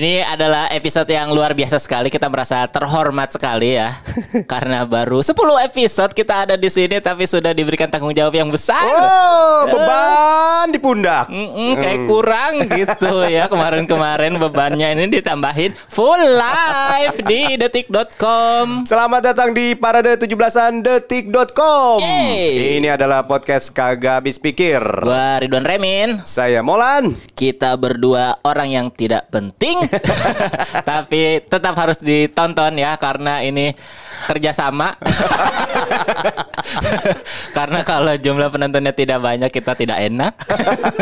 Ini adalah episode yang luar biasa sekali. Kita merasa terhormat sekali ya. karena baru 10 episode kita ada di sini tapi sudah diberikan tanggung jawab yang besar. Oh, eh. beban di pundak. Mm -mm, kayak kurang gitu ya. Kemarin-kemarin bebannya ini ditambahin full live di detik.com. Selamat datang di Parade 17-an detik.com. Ini adalah podcast kagak habis pikir. Gua Ridwan Remin. Saya Molan. Kita berdua orang yang tidak penting Tapi tetap harus ditonton ya karena ini kerjasama karena kalau jumlah penontonnya tidak banyak kita tidak enak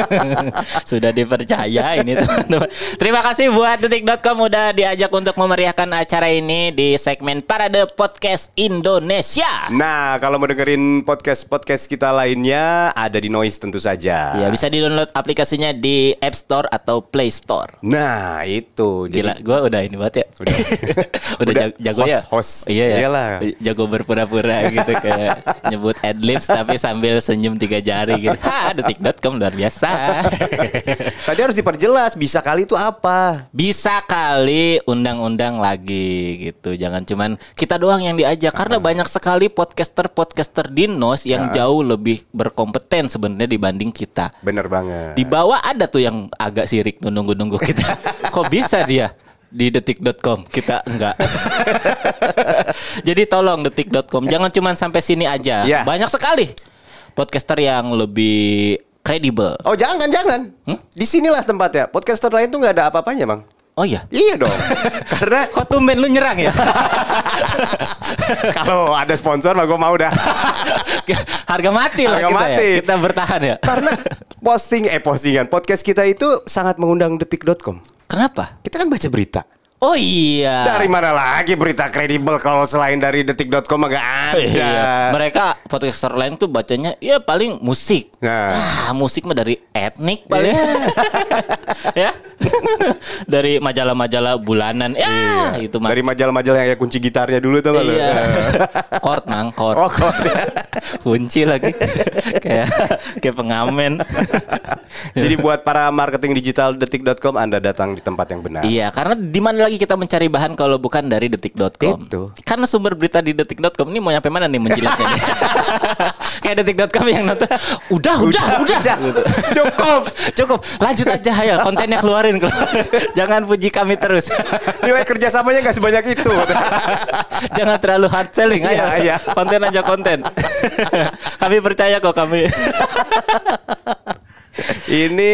sudah dipercaya ini teman-teman terima kasih buat detik.com udah diajak untuk memeriahkan acara ini di segmen Parade Podcast Indonesia nah kalau mau dengerin podcast podcast kita lainnya ada di Noise tentu saja ya bisa di download aplikasinya di App Store atau Play Store nah itu jadi... gila gue udah ini buat ya udah udah, udah jago host, ya host iya ya? iya lah jago berpura-pura gitu kayak nyebut adlibs tapi sambil senyum tiga jari gitu ha detik.com luar biasa tadi harus diperjelas bisa kali itu apa bisa kali undang-undang lagi gitu jangan cuman kita doang yang diajak karena banyak sekali podcaster podcaster dinos yang uh jauh lebih berkompeten sebenarnya dibanding kita bener banget di bawah ada tuh yang agak sirik nunggu-nunggu kita kok bisa dia di detik.com kita enggak. Jadi tolong detik.com jangan cuma sampai sini aja. Yeah. Banyak sekali podcaster yang lebih kredibel. Oh jangan jangan. Hmm? Di sinilah tempatnya. Podcaster lain tuh nggak ada apa-apanya, Bang. Oh iya. Iya dong. Karena kok tumben lu nyerang ya? Kalau ada sponsor mah gue mau dah. Harga mati lah Harga kita ya. mati. ya. Kita bertahan ya. Karena posting eh postingan podcast kita itu sangat mengundang detik.com. Kenapa? Kita kan baca berita. Oh iya. Dari mana lagi berita kredibel kalau selain dari detik.com agak ada. iya. Mereka podcaster lain tuh bacanya ya paling musik. Nah. Ah, musik mah dari etnik paling. Yeah. ya. dari majalah-majalah bulanan. Ya, iya. itu mah. Dari majalah-majalah yang ya kunci gitarnya dulu tuh kalau. Iya. Kort nah. nang kort. Oh, kunci lagi. kayak kayak pengamen. Jadi buat para marketing digital detik.com Anda datang di tempat yang benar. Iya, karena di mana lagi kita mencari bahan kalau bukan dari detik.com. Itu. Karena sumber berita di detik.com ini mau nyampe mana nih menjilatnya Kayak detik.com yang nonton, udah, udah, udah. udah. Gitu. Cukup, cukup. Lanjut aja ya, kontennya keluarin. keluarin. Jangan puji kami terus. Nilai kerjasamanya gak sebanyak itu. Jangan terlalu hard selling. Ayo, iya, iya. konten aja konten. kami percaya kok kami. Ini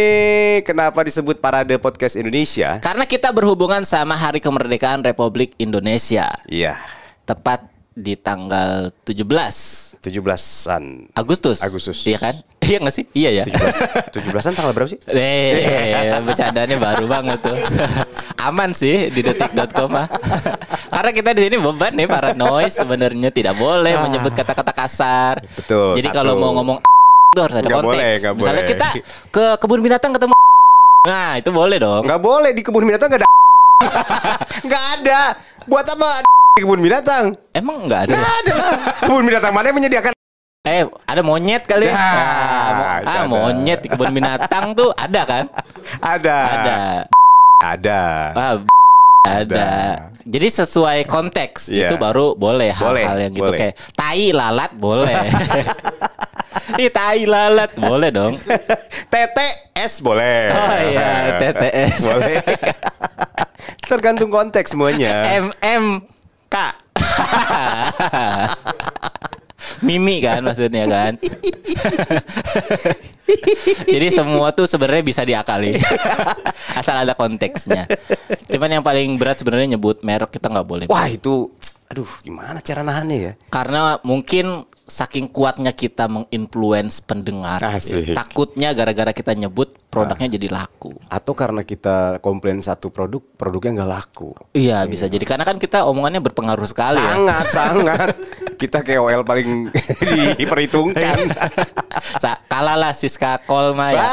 kenapa disebut Parade Podcast Indonesia? Karena kita berhubungan sama Hari Kemerdekaan Republik Indonesia. Iya. Tepat di tanggal 17 17-an Agustus Agustus Iya kan? Iya gak sih? Iya ya 17 17-an tanggal berapa sih? Eh, bercandanya baru banget tuh Aman sih di detik.com Karena kita di sini beban nih para noise sebenarnya tidak boleh menyebut kata-kata kasar Betul Jadi kalau mau ngomong itu harus ada gak konteks. Boleh, gak Misalnya boleh. kita ke kebun binatang ketemu Nah, itu boleh dong. Gak boleh di kebun binatang gak ada. gak ada. Buat apa di kebun binatang? Emang gak ada. Gak ada. kebun binatang mana yang menyediakan Eh, ada monyet kali. nah, ah, ah ada. monyet di kebun binatang tuh ada kan? Ada. Ada. Ada. Ah, ada. ada. Jadi sesuai konteks yeah. itu baru boleh hal-hal yang gitu. boleh. gitu kayak tai lalat boleh. Ih tai lalat boleh dong. TTS boleh. Oh iya TTS boleh. Tergantung konteks semuanya. MMK. K. Mimi kan maksudnya kan. Jadi semua tuh sebenarnya bisa diakali asal ada konteksnya. Cuman yang paling berat sebenarnya nyebut merek kita nggak boleh. Wah itu, aduh gimana cara nahannya ya? Karena mungkin saking kuatnya kita menginfluence pendengar. Asik. Takutnya gara-gara kita nyebut produknya nah. jadi laku. Atau karena kita komplain satu produk, produknya nggak laku. Iya, iya. bisa jadi karena kan kita omongannya berpengaruh sekali. Sangat, ya. sangat. kita KOL paling diperhitungkan. Kalah lah Siska Kolma ya.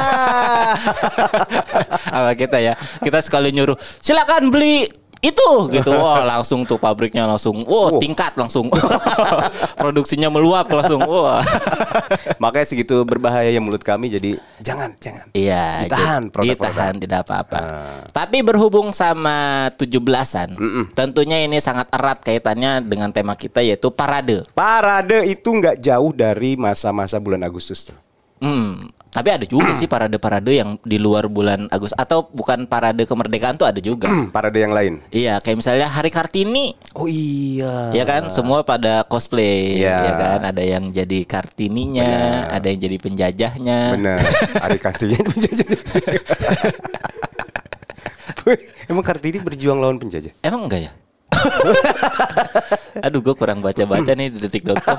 Apa ah. kita ya? Kita sekali nyuruh, silakan beli itu gitu wah langsung tuh pabriknya langsung wah wow, wow. tingkat langsung produksinya meluap langsung wah makanya segitu berbahaya ya mulut kami jadi jangan jangan iya ditahan produk -produk. ditahan tidak apa-apa uh. tapi berhubung sama 17-an mm -mm. tentunya ini sangat erat kaitannya dengan tema kita yaitu parade parade itu nggak jauh dari masa-masa bulan Agustus tuh Hmm, tapi ada juga sih parade-parade yang di luar bulan Agustus atau bukan parade kemerdekaan tuh ada juga. parade yang lain. Iya, kayak misalnya Hari Kartini. Oh iya. Ya kan, semua pada cosplay. Iya ya kan, ada yang jadi Kartininya, Bener. ada yang jadi penjajahnya. Benar. Hari Kartini penjajah. Emang Kartini berjuang lawan penjajah? Emang enggak ya? Aduh gue kurang baca-baca nih di detik.com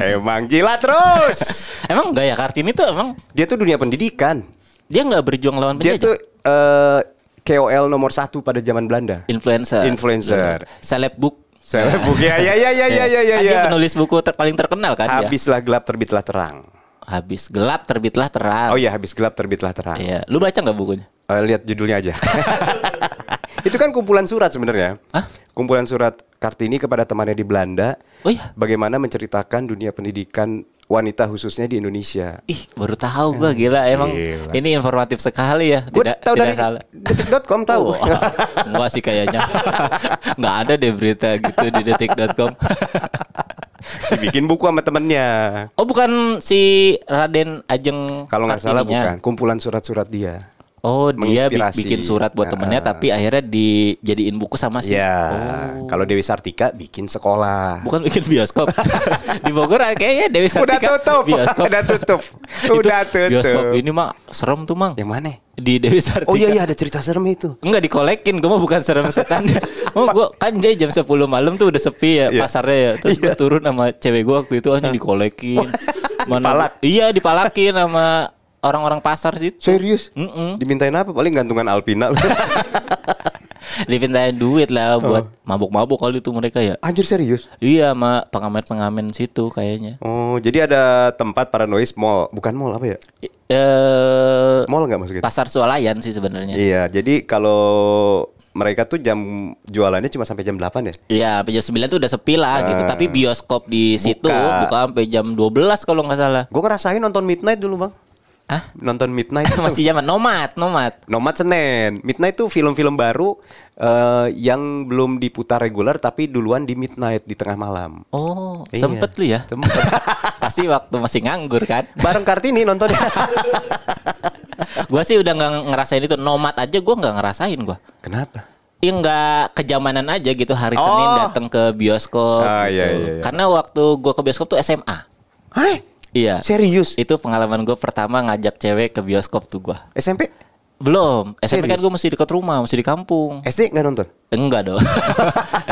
Emang gila terus Emang gak ya Kartini tuh emang Dia tuh dunia pendidikan Dia gak berjuang lawan penjajah Dia tuh uh, eh, KOL nomor satu pada zaman Belanda Influencer Influencer Selebbook Selebbook ya ya ya ya ya ya ya. Ah, dia ya. penulis buku ter paling terkenal kan Habislah gelap terbitlah terang. Habis gelap terbitlah terang. Oh iya habis gelap terbitlah terang. Iya. Lu baca gak bukunya? Uh, lihat judulnya aja. itu kan kumpulan surat sebenarnya. Kumpulan surat Kartini kepada temannya di Belanda. Oh iya. Bagaimana menceritakan dunia pendidikan wanita khususnya di Indonesia. Ih, baru tahu gua gila eh, emang gila. ini informatif sekali ya. Gua tidak tahu tidak salah. detik.com tahu. Oh, sih kayaknya. Enggak ada deh berita gitu di detik.com. Bikin buku sama temennya. Oh, bukan si Raden Ajeng Kalau nggak salah bukan, kumpulan surat-surat dia. Oh dia bikin surat buat nah, temennya tapi akhirnya dijadiin buku sama sih. Iya. Oh. Kalau Dewi Sartika bikin sekolah. Bukan bikin bioskop. Di Bogor ah, kayaknya Dewi Sartika. Udah tutup. Bioskop. Udah tutup. Udah tutup. Bioskop ini mah serem tuh mang. Yang mana? Di Dewi Sartika. Oh iya iya ada cerita serem itu. Enggak dikolekin, gue mah bukan serem setan. oh gue kan jadi jam 10 malam tuh udah sepi ya yeah. pasarnya ya. Terus yeah. gue iya. turun sama cewek gue waktu itu ah, hanya dikolekin. Mana, dipalak. Iya dipalakin sama orang-orang pasar sih Serius? Mm -mm. Dimintain apa? Paling gantungan Alpina. Dimintain duit lah oh. buat oh. mabuk-mabuk kali itu mereka ya. Anjir serius? Iya, sama pengamen-pengamen situ kayaknya. Oh, jadi ada tempat paranoid mall, bukan mall apa ya? Eh, mall nggak maksudnya? Pasar Sualayan sih sebenarnya. Iya, jadi kalau mereka tuh jam jualannya cuma sampai jam 8 ya? Iya, sampai jam 9 tuh udah sepi lah uh, gitu. Ah. Tapi bioskop di buka. situ buka sampai jam 12 kalau nggak salah. Gue ngerasain nonton Midnight dulu, Bang. Hah? Nonton Midnight masih zaman Nomad, Nomad. Nomad Senin. Midnight tuh film-film baru uh, yang belum diputar reguler tapi duluan di Midnight di tengah malam. Oh, iya. sempet lu ya? Sempet. pasti waktu masih nganggur kan? Bareng Kartini nonton. gua sih udah nggak ngerasain itu Nomad aja gua nggak ngerasain gua. Kenapa? Ya nggak kejamanan aja gitu hari oh. Senin datang ke bioskop. Ah, iya, gitu. iya, iya, iya. Karena waktu gua ke bioskop tuh SMA. Hai? Iya. Serius. Itu pengalaman gue pertama ngajak cewek ke bioskop tuh gue. SMP? Belum. SMP kan Serius? kan gue masih dekat rumah, masih di kampung. SD nggak nonton? Enggak dong.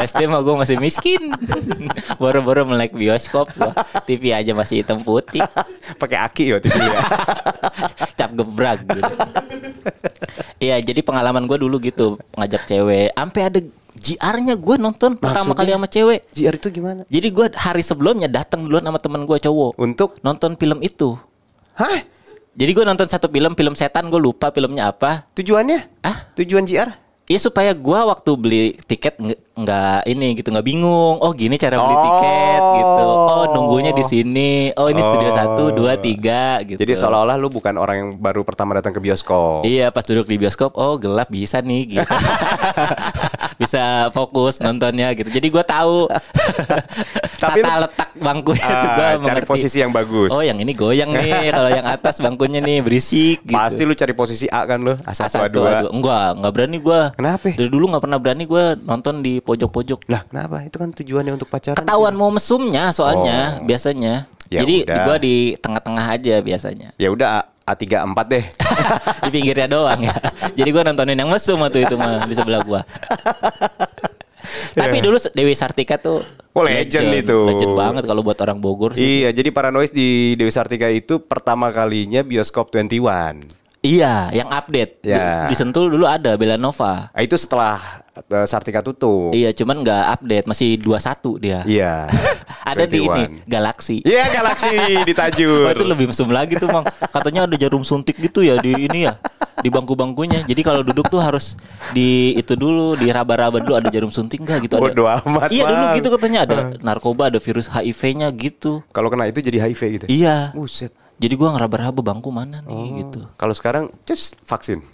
SD mah gue masih miskin. Baru-baru melek bioskop gua. TV aja masih hitam putih. Pakai aki ya TV ya. Cap gebrak gitu. Iya, jadi pengalaman gue dulu gitu ngajak cewek. Sampai ada GR-nya gue nonton Maksudnya, pertama kali sama cewek. GR itu gimana? Jadi gue hari sebelumnya datang duluan sama temen gue cowok untuk nonton film itu. Hah? Jadi gue nonton satu film, film setan gue lupa filmnya apa. Tujuannya? Ah? Tujuan GR? Iya supaya gue waktu beli tiket nggak ini gitu nggak bingung. Oh gini cara beli oh. tiket gitu. Oh nunggunya di sini. Oh ini oh. studio satu dua tiga gitu. Jadi seolah-olah lu bukan orang yang baru pertama datang ke bioskop. Iya pas duduk di bioskop oh gelap bisa nih gitu. bisa fokus nontonnya gitu. Jadi gue tahu Tapi tata letak bangkunya uh, itu gue mengerti. posisi yang bagus. Oh yang ini goyang nih, kalau yang atas bangkunya nih berisik. Gitu. Pasti lu cari posisi A kan lu asal A1, Enggak, enggak berani gue. Kenapa? Dari dulu enggak pernah berani gue nonton di pojok-pojok. Lah kenapa? Itu kan tujuannya untuk pacaran. Ketahuan mau mesumnya soalnya oh. biasanya. Ya Jadi gue di tengah-tengah aja biasanya. Ya udah a tiga empat deh. di pinggirnya doang ya. Jadi gua nontonin yang mesum waktu itu mah di sebelah gua. Tapi iya. dulu Dewi Sartika tuh Oh legend, legend itu Legend banget kalau buat orang Bogor sih Iya jadi Paranoid di Dewi Sartika itu pertama kalinya bioskop 21 Iya, yang update. Ya. Di, Sentul dulu ada Bella Nova. Nah, itu setelah uh, Sartika tutup. Iya, cuman nggak update, masih 21 dia. Iya. ada 21. di ini Galaxy. Iya, yeah, Galaxy di Tajur. itu lebih mesum lagi tuh, Mang. Katanya ada jarum suntik gitu ya di ini ya. Di bangku-bangkunya. Jadi kalau duduk tuh harus di itu dulu, di raba-raba dulu ada jarum suntik enggak gitu Bodo ada. amat. Iya, dulu gitu katanya ada ah. narkoba, ada virus HIV-nya gitu. Kalau kena itu jadi HIV gitu. Ya? Iya. Buset. Jadi gua ngeraba-raba bangku mana nih oh, gitu. Kalau sekarang cus vaksin.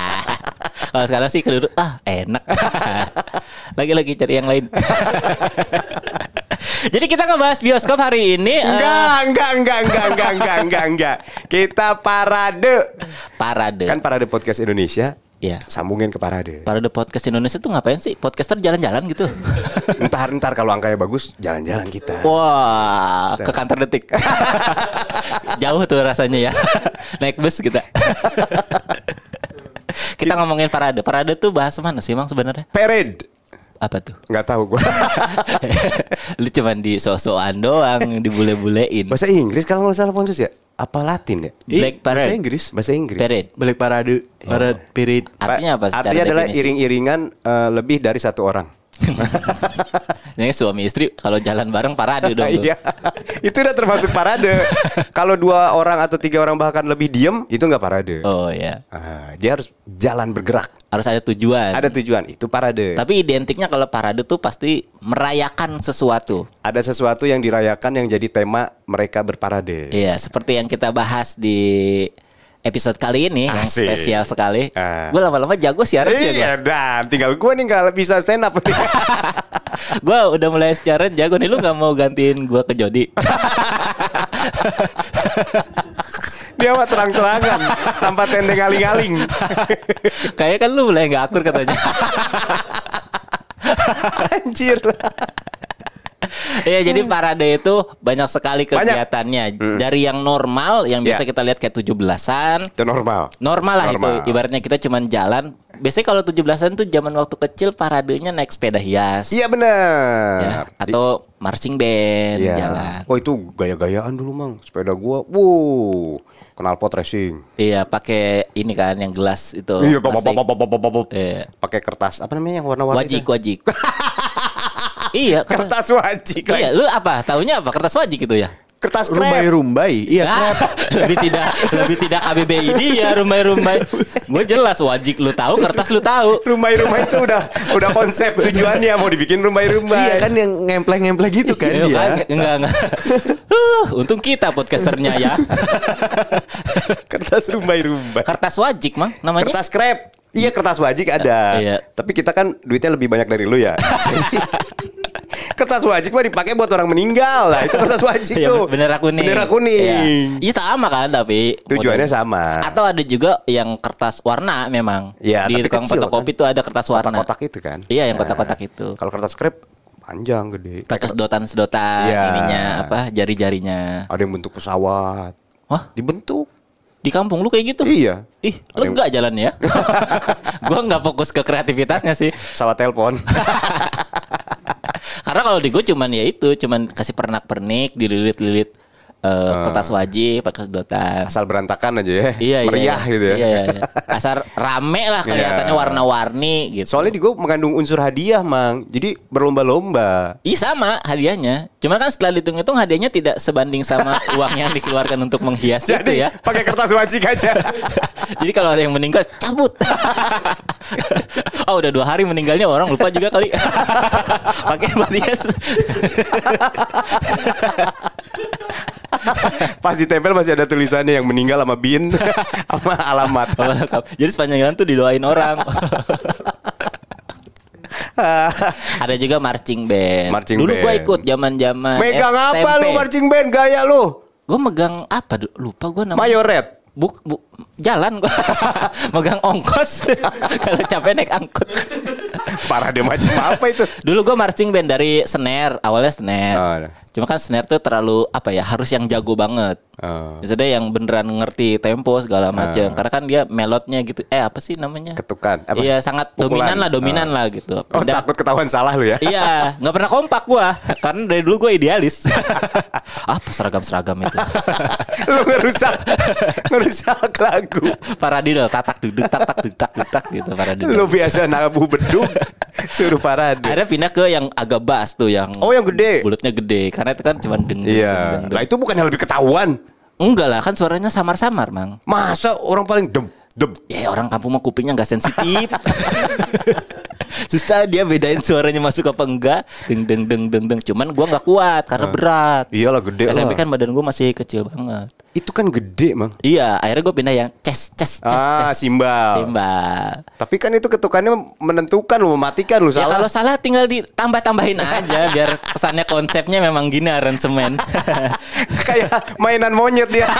kalau sekarang sih keduduk ah enak. Lagi-lagi cari yang lain. Jadi kita ngebahas bioskop hari ini. Eh, enggak, uh... enggak, enggak, enggak, enggak, enggak, enggak, enggak. Kita parade. Parade. Kan parade podcast Indonesia ya Sambungin ke parade. Parade podcast Indonesia tuh ngapain sih? Podcaster jalan-jalan gitu. entar entar kalau angkanya bagus jalan-jalan kita. Wah, wow, ke kantor detik. Jauh tuh rasanya ya. Naik bus kita. kita ngomongin parade. Parade tuh bahas mana sih, Mang sebenarnya? Parade. Apa tuh? Nggak tahu gue. Lu cuman di sosokan doang, dibule-bulein. Bahasa Inggris kalau nggak salah Pontus ya? Apa Latin ya? Black Parade. Bahasa Inggris. Bahasa Inggris. Parade. Black Parade. Oh. Parade. Oh. Parade. Artinya apa? Artinya adalah iring-iringan uh, lebih dari satu orang. Ini suami istri kalau jalan bareng parade dong. Iya. itu udah termasuk parade. kalau dua orang atau tiga orang bahkan lebih diem itu nggak parade. Oh iya. Nah, dia harus jalan bergerak. Harus ada tujuan. Ada tujuan. Itu parade. Tapi identiknya kalau parade tuh pasti merayakan sesuatu. Ada sesuatu yang dirayakan yang jadi tema mereka berparade. Iya, seperti yang kita bahas di episode kali ini yang spesial sekali. Uh. Ah. Gue lama-lama jago siaran iya, Iya, dan tinggal gue nih nggak bisa stand up. gue udah mulai secara jago nih lu nggak mau gantiin gue ke Jody dia mah terang-terangan tanpa tendeng aling-aling kayaknya kan lu mulai nggak akur katanya anjir Iya jadi parade itu banyak sekali kegiatannya banyak. Hmm. dari yang normal yang yeah. biasa iya. kita lihat kayak tujuh belasan. Itu normal. Normal lah normal. itu ibaratnya kita cuman jalan biasanya kalau 17-an tuh zaman waktu kecil paradenya naik sepeda hias. Iya benar. Ya, atau marching band ya. jalan. Oh itu gaya-gayaan dulu, Mang. Sepeda gua. Wow. Kenal pot racing. Iya, pakai ini kan yang gelas itu. Iya, iya. pakai kertas apa namanya yang warna-warni. Wajik, wajik. iya, kertas, kertas wajik. Iya, lu apa? Tahunya apa? Kertas wajik gitu ya? kertas krep. Rumbai-rumbai. Iya, lebih tidak lebih tidak abb ini ya rumbai-rumbai. Gue jelas wajib lu tahu, kertas lu tahu. Rumbai-rumbai itu udah udah konsep tujuannya mau dibikin rumbai-rumbai. Iya kan yang ngempleng ngempleng gitu kan iya, dia. Enggak, kan? enggak. Uh, untung kita podcasternya ya. kertas rumbai-rumbai. Kertas wajib, Mang, namanya. Kertas krep. Iya kertas wajib ada. Iya. Tapi kita kan duitnya lebih banyak dari lu ya. kertas wajib mah dipakai buat orang meninggal lah itu kertas wajib ya, tuh bendera kuning bendera kuning iya ya, sama kan tapi tujuannya model. sama atau ada juga yang kertas warna memang ya, di tukang fotokopi kan? tuh ada kertas warna kotak, -kotak itu kan iya yang nah, kotak-kotak nah, itu kalau kertas krep panjang gede kertas sedotan sedotan ya. ininya apa jari-jarinya ada yang bentuk pesawat Wah dibentuk di kampung lu kayak gitu iya ih lu nggak jalan ya gua nggak fokus ke kreativitasnya sih pesawat telepon Karena kalau di gue cuman ya itu, cuman kasih pernak-pernik, dililit-lilit uh, kertas wajib, pakai sedotan. Asal berantakan aja ya. Iya, iya, Meriah iya. gitu ya. Iya, iya. iya. Asal rame lah iya. kelihatannya iya. warna-warni gitu. Soalnya di gue mengandung unsur hadiah, Mang. Jadi berlomba-lomba. Iya sama hadiahnya. Cuma kan setelah dihitung-hitung hadiahnya tidak sebanding sama uang yang dikeluarkan untuk menghias Jadi, itu ya. pakai kertas wajib aja. Jadi kalau ada yang meninggal cabut. oh udah dua hari meninggalnya orang lupa juga kali. pakai hias. Pas ditempel masih ada tulisannya yang meninggal sama bin sama alamat. Jadi sepanjang jalan tuh didoain orang. ada juga marching band. Marching Dulu gue ikut zaman-zaman Megang SMP. apa lu marching band gaya lu? Gue megang apa? Lupa gue namanya. Mayoret. Buk, bu, jalan gua megang ongkos kalau capek naik angkut parah dia macam apa itu dulu gua marching band dari snare awalnya snare oh, nah. cuma kan snare tuh terlalu apa ya harus yang jago banget oh. maksudnya yang beneran ngerti tempo segala macam oh. karena kan dia melotnya gitu eh apa sih namanya ketukan apa? iya sangat Pukulan. dominan lah dominan oh. lah gitu oh, takut ketahuan salah lu ya iya nggak pernah kompak gua karena dari dulu gua idealis apa seragam seragam itu lu ngerusak ngerusak lagu. Paradil tatak duduk tatak duduk tatak gitu paradil. Lu biasa nabu beduk suruh paradil. Ada pindah ke yang agak bass tuh yang Oh, yang gede. Bulutnya gede karena itu kan cuma deng. Iya. Lah itu bukan yang lebih ketahuan. Enggak lah, kan suaranya samar-samar, Mang. Masa orang paling dem dem. Ya, ya orang kampung mah kupingnya nggak sensitif. susah dia bedain suaranya masuk apa enggak deng deng deng deng deng cuman gua nggak kuat karena ah. berat iyalah gede SMP lah. kan badan gua masih kecil banget itu kan gede, Mang. Iya, akhirnya gue pindah yang ces, ces, ces, ah, ces. simbal. Simbal. Tapi kan itu ketukannya menentukan lu, mematikan lu ya, salah. kalau salah tinggal ditambah-tambahin aja biar pesannya konsepnya memang gini aransemen. Kayak mainan monyet dia.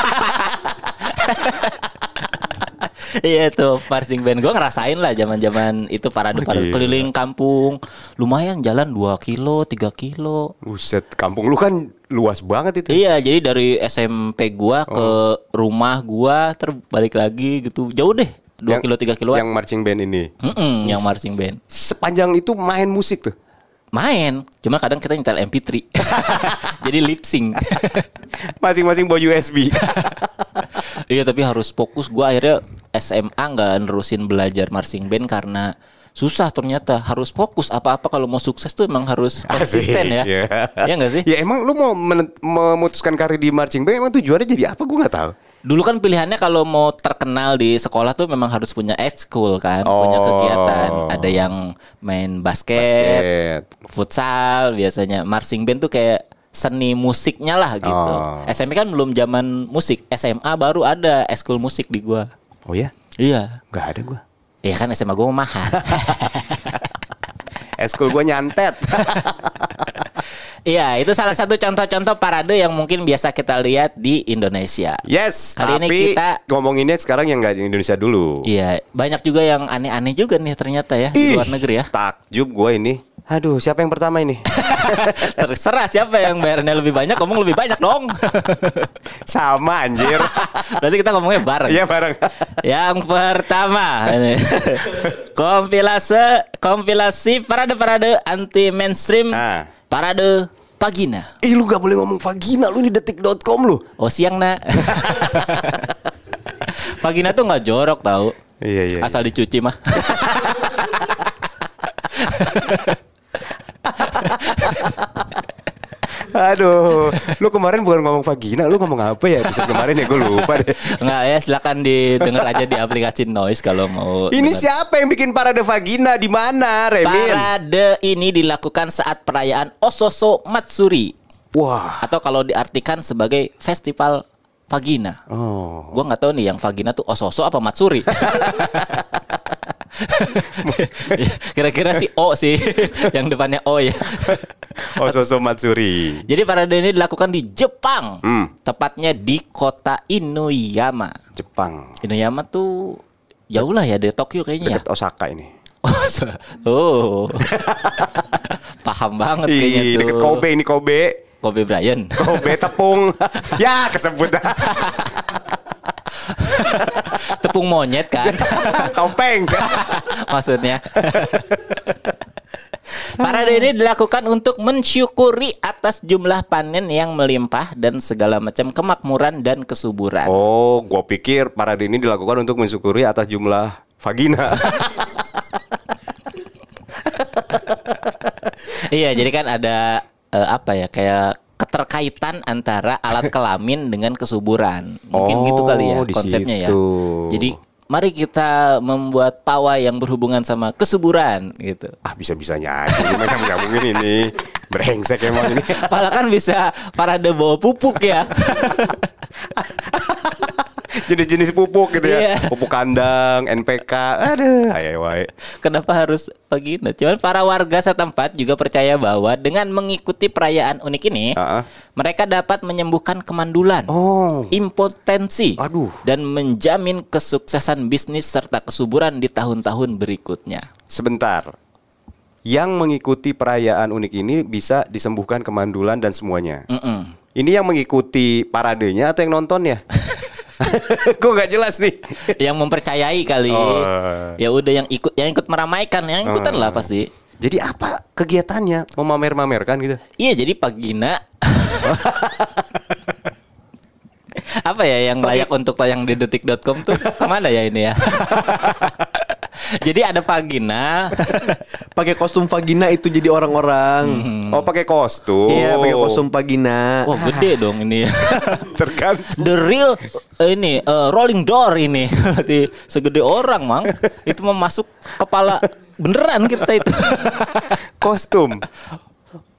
Iya itu marching band gue ngerasain lah zaman zaman itu parade parade oh, keliling kampung. Lumayan jalan 2 kilo, 3 kilo. Buset, kampung lu kan luas banget itu. Iya, jadi dari SMP gua ke oh. rumah gua terbalik lagi gitu. Jauh deh. dua kilo tiga kilo. Yang marching band ini. Mm -mm, yang marching band. Sepanjang itu main musik tuh main cuma kadang kita nyetel MP3 jadi lip sync masing-masing bawa USB iya tapi harus fokus gue akhirnya SMA nggak nerusin belajar marching band karena susah ternyata harus fokus apa-apa kalau mau sukses tuh emang harus konsisten ya ya. Iya yeah. sih? Ya emang lu mau memutuskan karir di marching band emang tujuannya jadi apa gue nggak tahu. Dulu kan pilihannya kalau mau terkenal di sekolah tuh memang harus punya ekskul kan, oh. punya kegiatan. Ada yang main basket, basket, futsal biasanya. Marching band tuh kayak seni musiknya lah gitu. Oh. SMP kan belum zaman musik, SMA baru ada ekskul musik di gua. Oh ya? Iya. Gak ada gue. Iya kan SMA gue mahal. Eskul gue nyantet. Iya, itu salah satu contoh-contoh parade yang mungkin biasa kita lihat di Indonesia. Yes, kali tapi ini kita ngomonginnya sekarang yang nggak di Indonesia dulu. Iya, banyak juga yang aneh-aneh juga nih ternyata ya Ih, di luar negeri ya. Takjub gue ini. Aduh, siapa yang pertama ini? Terserah siapa yang bayarnya lebih banyak, ngomong lebih banyak dong. Sama anjir. Berarti kita ngomongnya bareng. Iya, bareng. yang pertama. kompilase kompilasi parade-parade anti mainstream. Ah. Parade Vagina. Ih, eh, lu gak boleh ngomong vagina, lu ini detik.com lu. Oh, siang, Nak. vagina tuh nggak jorok tahu. Iya, iya, iya. Asal iya. dicuci mah. Aduh, lu kemarin bukan ngomong vagina, lu ngomong apa ya Bisa kemarin ya gue lupa deh. Enggak ya, silakan didengar aja di aplikasi Noise kalau mau. Ini denger. siapa yang bikin parade vagina di mana, Remin? Parade ini dilakukan saat perayaan Ososo Matsuri. Wah. Atau kalau diartikan sebagai festival vagina. Oh. Gue nggak tahu nih yang vagina tuh Ososo apa Matsuri. Kira-kira si O sih yang depannya O ya. Ososo Matsuri. Jadi parade ini dilakukan di Jepang. Hmm. Tepatnya di kota Inuyama. Jepang. Inuyama tuh jauh lah ya dari Tokyo kayaknya Dekat ya. Osaka ini. oh. oh. Paham banget Ih, kayaknya tuh. Dekat Kobe ini Kobe. Kobe Bryant. Kobe tepung. ya kesebut kampung monyet kan? Topeng. Maksudnya. Parade ini dilakukan untuk mensyukuri atas jumlah panen yang melimpah dan segala macam kemakmuran dan kesuburan. Oh, gua pikir parade ini dilakukan untuk mensyukuri atas jumlah vagina. iya, jadi kan ada uh, apa ya kayak terkaitan antara alat kelamin dengan kesuburan. Mungkin oh, gitu kali ya oh, konsepnya ya. Jadi mari kita membuat pawai yang berhubungan sama kesuburan gitu. Ah bisa-bisanya aja mereka mungkin ini brengsek emang ini. Padahal kan bisa parade bawa pupuk ya. jenis-jenis pupuk gitu ya. Yeah. Pupuk kandang, NPK. Aduh, ayo Kenapa harus begini? Cuman para warga setempat juga percaya bahwa dengan mengikuti perayaan unik ini, uh -uh. mereka dapat menyembuhkan kemandulan, oh. impotensi, Aduh. dan menjamin kesuksesan bisnis serta kesuburan di tahun-tahun berikutnya. Sebentar. Yang mengikuti perayaan unik ini bisa disembuhkan kemandulan dan semuanya. Mm -mm. Ini yang mengikuti paradenya atau yang nonton ya? Kok nggak jelas nih? yang mempercayai kali. Oh. Ya udah yang ikut, yang ikut meramaikan, yang ikutan oh. lah pasti. Jadi apa kegiatannya? Mau mamer mamerkan gitu? Iya, jadi Pagina. apa ya yang layak untuk tayang di detik.com tuh kemana ya ini ya? Jadi ada vagina. pakai kostum vagina itu jadi orang-orang. Hmm. Oh, pakai kostum. Iya, pakai kostum vagina. Wah, gede dong ini. Tergantung. The real Eh, ini uh, rolling door ini berarti segede orang mang itu memasuk kepala beneran kita itu kostum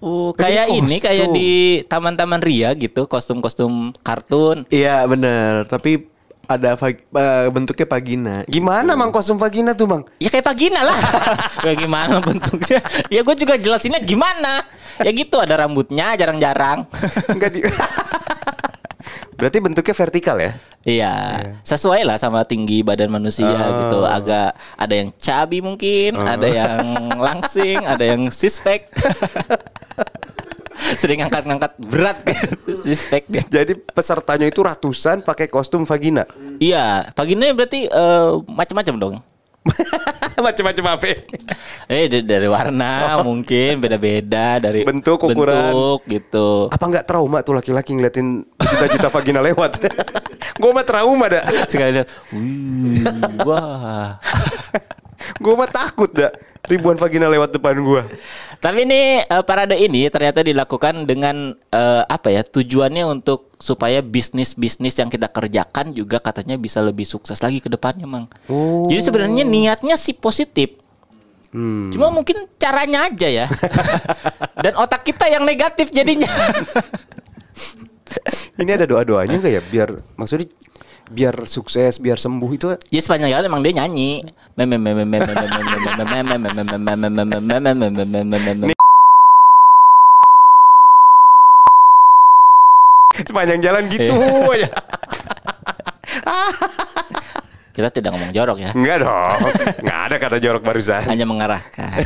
uh, kayak kostum. ini kayak di taman-taman ria gitu kostum-kostum kartun iya bener tapi ada uh, bentuknya vagina. Gimana gitu. mang kostum vagina tuh mang? Ya kayak vagina lah. gimana bentuknya? ya gue juga jelasinnya gimana. Ya gitu ada rambutnya jarang-jarang. Enggak di. Berarti bentuknya vertikal ya? Iya, iya, sesuai lah sama tinggi badan manusia oh. gitu. Agak ada yang cabi mungkin, oh. ada yang langsing, ada yang sispek. sering angkat-angkat berat sispek. dia. Jadi pesertanya itu ratusan pakai kostum vagina. Iya, vagina berarti uh, macam-macam dong. macam-macam apa? Eh dari warna oh. mungkin beda-beda dari bentuk ukuran bentuk, gitu. Apa nggak trauma tuh laki-laki ngeliatin juta-juta vagina lewat? Gue mah trauma dah. Sekali lihat, wah. gue mah takut dah ribuan vagina lewat depan gue. Tapi ini uh, parade ini ternyata dilakukan dengan uh, apa ya tujuannya untuk supaya bisnis bisnis yang kita kerjakan juga katanya bisa lebih sukses lagi ke depannya mang. Oh. Jadi sebenarnya niatnya sih positif. Hmm. Cuma mungkin caranya aja ya. Dan otak kita yang negatif jadinya. Ini ada doa-doanya nggak ya biar maksudnya biar sukses, biar sembuh itu. Ya sepanjang jalan emang dia nyanyi. sepanjang jalan gitu ya. Kita tidak ngomong jorok ya. Enggak dong. Enggak ada kata jorok barusan. Hanya mengarahkan.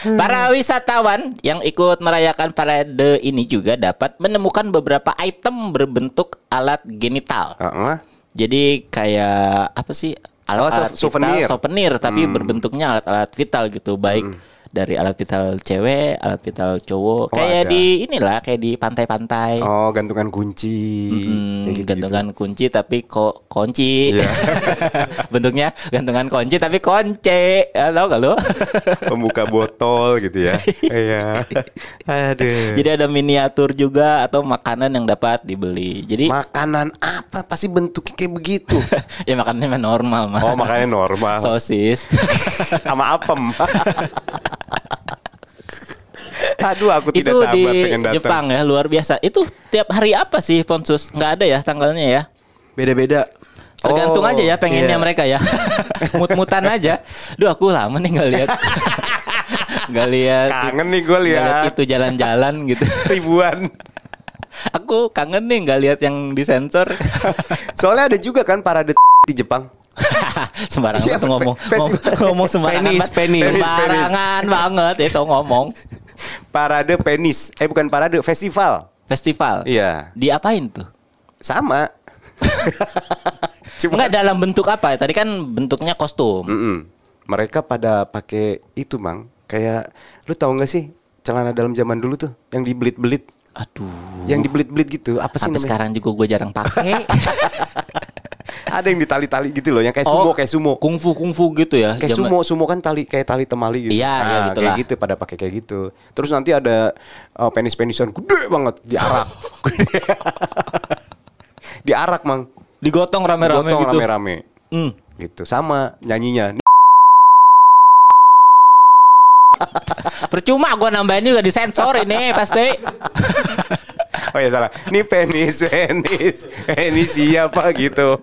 Hmm. Para wisatawan yang ikut merayakan parade ini juga dapat menemukan beberapa item berbentuk alat genital. Uh -huh. Jadi kayak apa sih oh, alat-alat oh, souvenir. vital, souvenir tapi hmm. berbentuknya alat-alat vital gitu, baik hmm dari alat vital cewek, alat vital cowok, oh, kayak ada. di inilah kayak di pantai-pantai. Oh, gantungan kunci. Mm-hmm, gitu, gantungan kunci tapi kok kunci. Yeah. Bentuknya gantungan kunci tapi konce. Halo, gak lo? Pembuka botol gitu ya. Iya. Aduh. Jadi ada miniatur juga atau makanan yang dapat dibeli. Jadi makanan apa pasti bentuknya kayak begitu. ya makanannya normal mas. Oh, makanannya normal. Sosis. Sama apem. Aduh aku tidak itu sabar di pengen datang. Jepang ya luar biasa. Itu tiap hari apa sih Ponsus? Enggak ada ya tanggalnya ya? Beda-beda. Tergantung oh, aja ya pengennya yeah. mereka ya. Mut-mutan aja. Duh aku lama nih nggak lihat. nggak lihat. Kangen nih gue lihat. Itu jalan-jalan gitu. Ribuan aku kangen nih nggak lihat yang disensor. Soalnya ada juga kan parade di Jepang. sembarangan ya, ngomong, ngomong ngomong sembarangan penis, penis, sembarangan penis. banget itu ngomong Parade penis. Eh bukan parade, festival. Festival. Iya. Diapain tuh? Sama. Cuma Enggak dalam bentuk apa? Tadi kan bentuknya kostum. Mm -mm. Mereka pada pakai itu, Mang. Kayak lu tahu nggak sih celana dalam zaman dulu tuh yang dibelit-belit. Aduh. Yang dibelit-belit gitu, apa sih Sampai sekarang juga gue jarang pakai. ada yang ditali-tali gitu loh yang kayak oh, sumo oh, kayak sumo kungfu kungfu gitu ya kayak sumo sumo kan tali kayak tali temali gitu iya nah, ya, gitu kayak gitu pada pakai kayak gitu terus nanti ada uh, eh, penis penisan gede banget diarak diarak mang digotong rame-rame digotong gitu rame-rame mm. gitu sama nyanyinya percuma gua nambahin juga disensor ini pasti oh ya salah. Ini penis, penis, penis siapa gitu.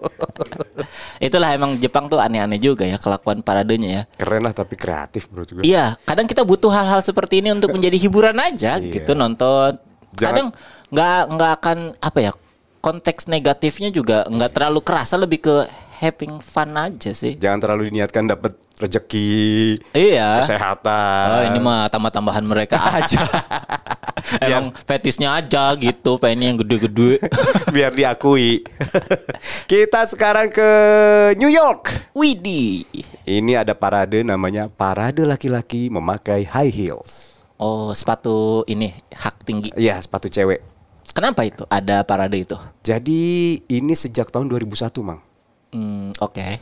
Itulah emang Jepang tuh aneh-aneh juga ya kelakuan paradenya ya. Keren lah tapi kreatif bro juga. Iya, kadang kita butuh hal-hal seperti ini untuk menjadi hiburan aja iya. gitu nonton. Jangan, kadang nggak nggak akan apa ya konteks negatifnya juga nggak terlalu kerasa lebih ke having fun aja sih. Jangan terlalu diniatkan dapat rezeki, iya. kesehatan. Oh, ini mah tambah-tambahan mereka aja. yang fetisnya aja gitu, pengen yang gede-gede. Biar diakui. Kita sekarang ke New York. Widi. Ini ada parade namanya parade laki-laki memakai high heels. Oh, sepatu ini hak tinggi. Iya, sepatu cewek. Kenapa itu ada parade itu? Jadi ini sejak tahun 2001, Mang. Hmm, Oke. Okay.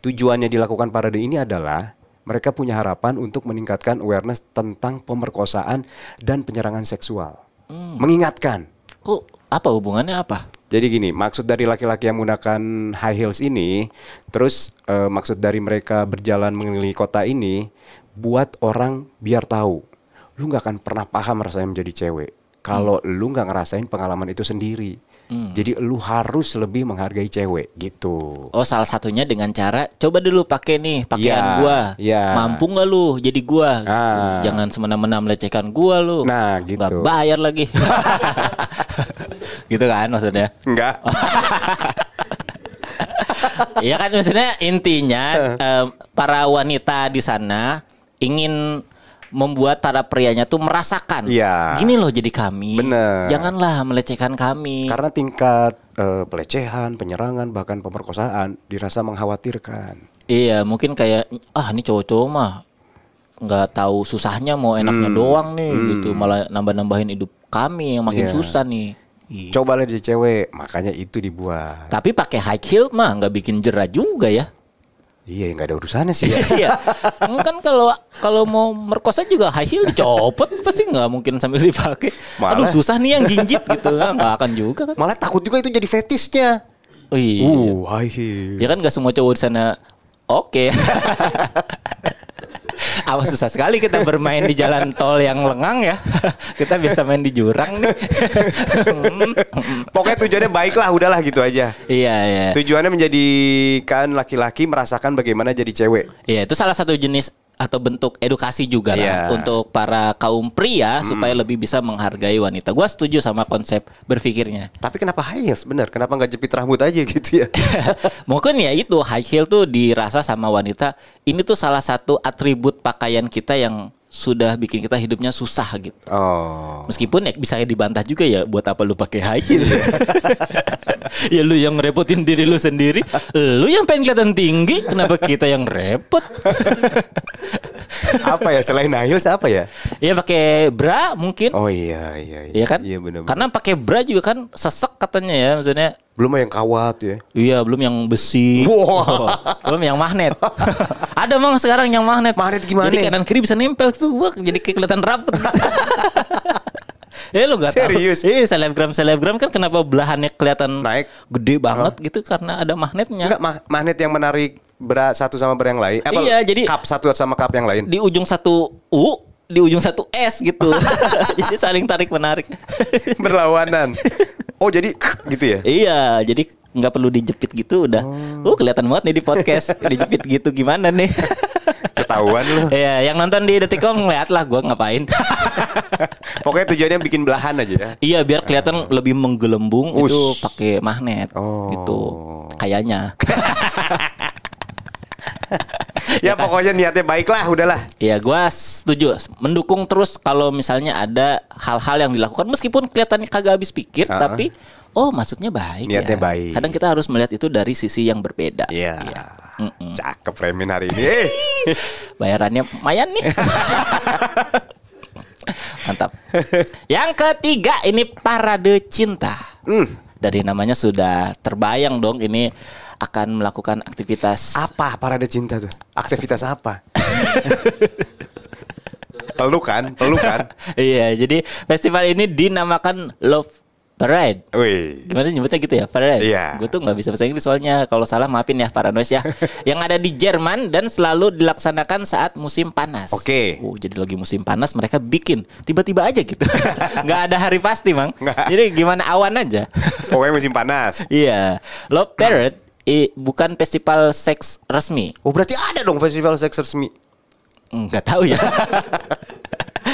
Tujuannya dilakukan parade ini adalah mereka punya harapan untuk meningkatkan awareness tentang pemerkosaan dan penyerangan seksual. Hmm. Mengingatkan. Kok apa hubungannya apa? Jadi gini, maksud dari laki-laki yang menggunakan high heels ini, terus e, maksud dari mereka berjalan mengelilingi kota ini, buat orang biar tahu, lu nggak akan pernah paham rasanya menjadi cewek kalau hmm. lu nggak ngerasain pengalaman itu sendiri. Hmm. Jadi lu harus lebih menghargai cewek gitu. Oh, salah satunya dengan cara coba dulu pakai nih pakaian yeah, gua. Yeah. Mampu nggak lu jadi gua? Nah. Gitu. Ah. Jangan semena-mena melecehkan gua lu. Nah, gitu. Gak bayar lagi. gitu kan maksudnya? Enggak. Iya kan maksudnya intinya para wanita di sana ingin membuat para prianya tuh merasakan. Iya. Gini loh jadi kami. Bener. Janganlah melecehkan kami. Karena tingkat uh, pelecehan, penyerangan, bahkan pemerkosaan dirasa mengkhawatirkan. Iya, mungkin kayak ah ini cowok-cowok mah nggak tahu susahnya mau enaknya hmm. doang nih hmm. gitu malah nambah-nambahin hidup kami yang makin yeah. susah nih. Iya. Coba lah jadi cewek, makanya itu dibuat. Tapi pakai high heel mah nggak bikin jerah juga ya? Iya, ya nggak ada urusannya sih. Ya. iya. kan kalau kalau mau merkosa juga high heel dicopot pasti nggak mungkin sambil dipakai. Malah, Aduh susah nih yang jinjit gitu, nggak akan juga kan. Malah takut juga itu jadi fetisnya. Oh, iya. Uh, high heel. Ya kan nggak semua cowok di sana oke. Okay. awas susah sekali kita bermain di jalan tol yang lengang ya. kita biasa main di jurang nih. Pokoknya tujuannya baiklah, udahlah gitu aja. Iya, iya. Tujuannya menjadikan laki-laki merasakan bagaimana jadi cewek. Iya, itu salah satu jenis atau bentuk edukasi juga yeah. lah iya. untuk para kaum pria mm. supaya lebih bisa menghargai wanita. Gua setuju sama konsep berpikirnya. Tapi kenapa high heels benar? Kenapa nggak jepit rambut aja gitu ya? Mungkin ya itu high heel tuh dirasa sama wanita ini tuh salah satu atribut pakaian kita yang sudah bikin kita hidupnya susah gitu. Oh. Meskipun ya bisa dibantah juga ya buat apa lu pakai high gitu. ya lu yang repotin diri lu sendiri. Lu yang pengen kelihatan tinggi, kenapa kita yang repot? apa ya selain Nails apa ya? Iya pakai bra mungkin. Oh iya iya. Iya, iya kan? Iya benar. Karena pakai bra juga kan sesek katanya ya maksudnya. Belum yang kawat ya? Iya belum yang besi. Wow. Oh, belum yang magnet. Ada mang sekarang yang magnet. Magnet gimana? Jadi kanan kiri bisa nempel tuh, jadi kelihatan rapat eh lu gak serius tahu. Iya, eh selebgram selebgram kan kenapa belahannya kelihatan naik gede banget uh. gitu karena ada magnetnya Enggak, ma magnet yang menarik berat satu sama ber yang lain eh, iya jadi cup satu sama cup yang lain di ujung satu u di ujung satu s gitu jadi saling tarik menarik berlawanan oh jadi gitu ya iya jadi nggak perlu dijepit gitu udah oh. uh kelihatan banget nih di podcast dijepit gitu gimana nih ketahuan lu. Iya, yang nonton di Detikom ngeliat lah gue ngapain. Pokoknya tujuannya bikin belahan aja ya. Iya, biar kelihatan ah. lebih menggelembung Ush. itu pakai magnet. Oh. Gitu. Kayaknya. ya iya, pokoknya niatnya baik lah udahlah. Iya gua setuju mendukung terus kalau misalnya ada hal-hal yang dilakukan meskipun kelihatannya kagak habis pikir uh -huh. tapi oh maksudnya baik niatnya ya. baik. Kadang kita harus melihat itu dari sisi yang berbeda. Iya. Yeah. yeah. Mm -mm. Cakep Remin hari ini. Eh. Bayarannya lumayan nih. Mantap. Yang ketiga ini parade cinta. Mm. Dari namanya sudah terbayang dong ini akan melakukan aktivitas apa parade cinta tuh? Aktivitas apa? pelukan, pelukan. iya, jadi festival ini dinamakan Love Parade. Wih. Gimana nyebutnya gitu ya? Parade. Iya. Yeah. Gue tuh nggak bisa bahasa Inggris soalnya kalau salah maafin ya para noise ya. yang ada di Jerman dan selalu dilaksanakan saat musim panas. Oke. Okay. Oh, jadi lagi musim panas mereka bikin tiba-tiba aja gitu. gak ada hari pasti, Mang. Nggak. Jadi gimana awan aja. Pokoknya musim panas. iya. Love Parade eh, bukan festival seks resmi. Oh, berarti ada dong festival seks resmi. Gak tahu ya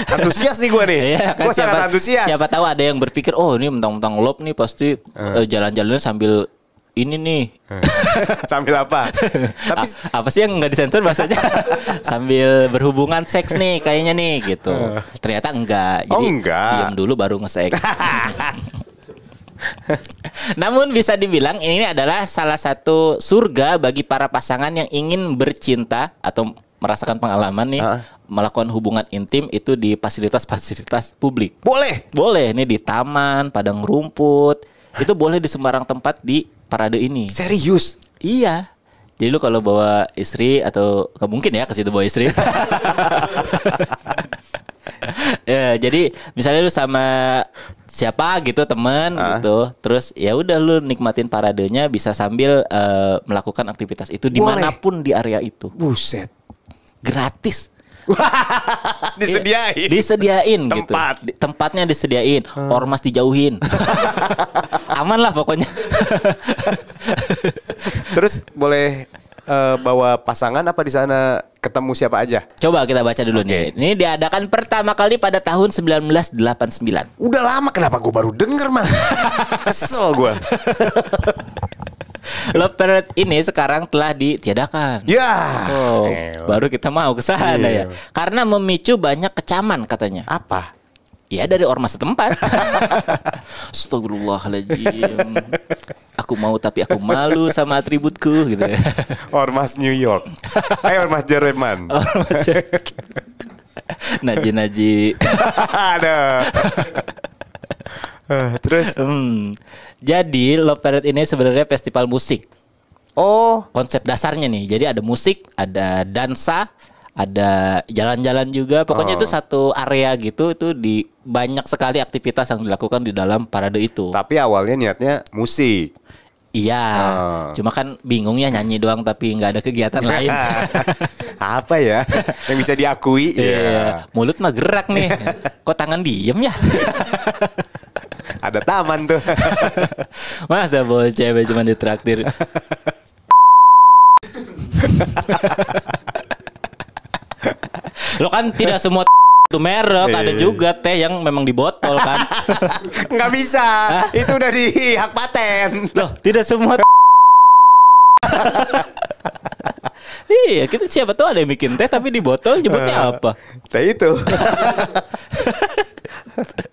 antusias nih gue nih. Iya, kan gue sangat antusias. Siapa tahu ada yang berpikir, oh ini mentang-mentang lob nih pasti uh. jalan-jalannya sambil ini nih eh. sambil apa? Tapi A apa sih yang nggak disensor bahasanya? sambil berhubungan seks nih kayaknya nih gitu. Ternyata enggak. Oh, Jadi oh, enggak. Diam dulu baru nge seks. Namun bisa dibilang ini adalah salah satu surga bagi para pasangan yang ingin bercinta atau merasakan pengalaman nih uh melakukan hubungan intim itu di fasilitas-fasilitas publik. Boleh. Boleh nih di taman, padang rumput. Itu boleh di sembarang tempat di parade ini. Serius? Iya. Jadi lu kalau bawa istri atau gak mungkin ya ke situ bawa istri. ya, jadi misalnya lu sama siapa gitu teman uh. gitu terus ya udah lu nikmatin paradenya bisa sambil uh, melakukan aktivitas itu Boleh. dimanapun di area itu buset gratis. disediain disediain gitu. tempat gitu. tempatnya disediain hmm. ormas dijauhin aman lah pokoknya terus boleh uh, bawa pasangan apa di sana ketemu siapa aja? Coba kita baca dulu okay. nih. Ini diadakan pertama kali pada tahun 1989. Udah lama kenapa gue baru denger mah? Kesel gue. Love Parade ini sekarang telah ditiadakan. Ya. Yeah. Oh, baru kita mau ke sana yeah. ya. Karena memicu banyak kecaman katanya. Apa? Ya dari ormas setempat. Astagfirullahaladzim. Aku mau tapi aku malu sama atributku gitu. ya. ormas New York. Eh ormas Jerman. ormas Jerman. Naji-naji. Aduh. Terus? Hmm. Jadi Love Parade ini sebenarnya festival musik. Oh. Konsep dasarnya nih. Jadi ada musik, ada dansa, ada jalan-jalan juga. Pokoknya oh. itu satu area gitu itu di banyak sekali aktivitas yang dilakukan di dalam parade itu. Tapi awalnya niatnya musik. Iya, oh. cuma kan bingungnya nyanyi doang tapi nggak ada kegiatan lain. Apa ya yang bisa diakui? Iya, yeah. mulut mah gerak nih. Kok tangan diem ya? ada taman tuh. Masa bawa cewek cuma ditraktir. Lo kan tidak semua itu merek iya, ada iya, iya. juga teh yang memang dibotol kan Enggak bisa itu udah di hak paten loh tidak semua iya kita siapa tuh ada yang bikin teh tapi di botol nyebutnya nah, apa teh itu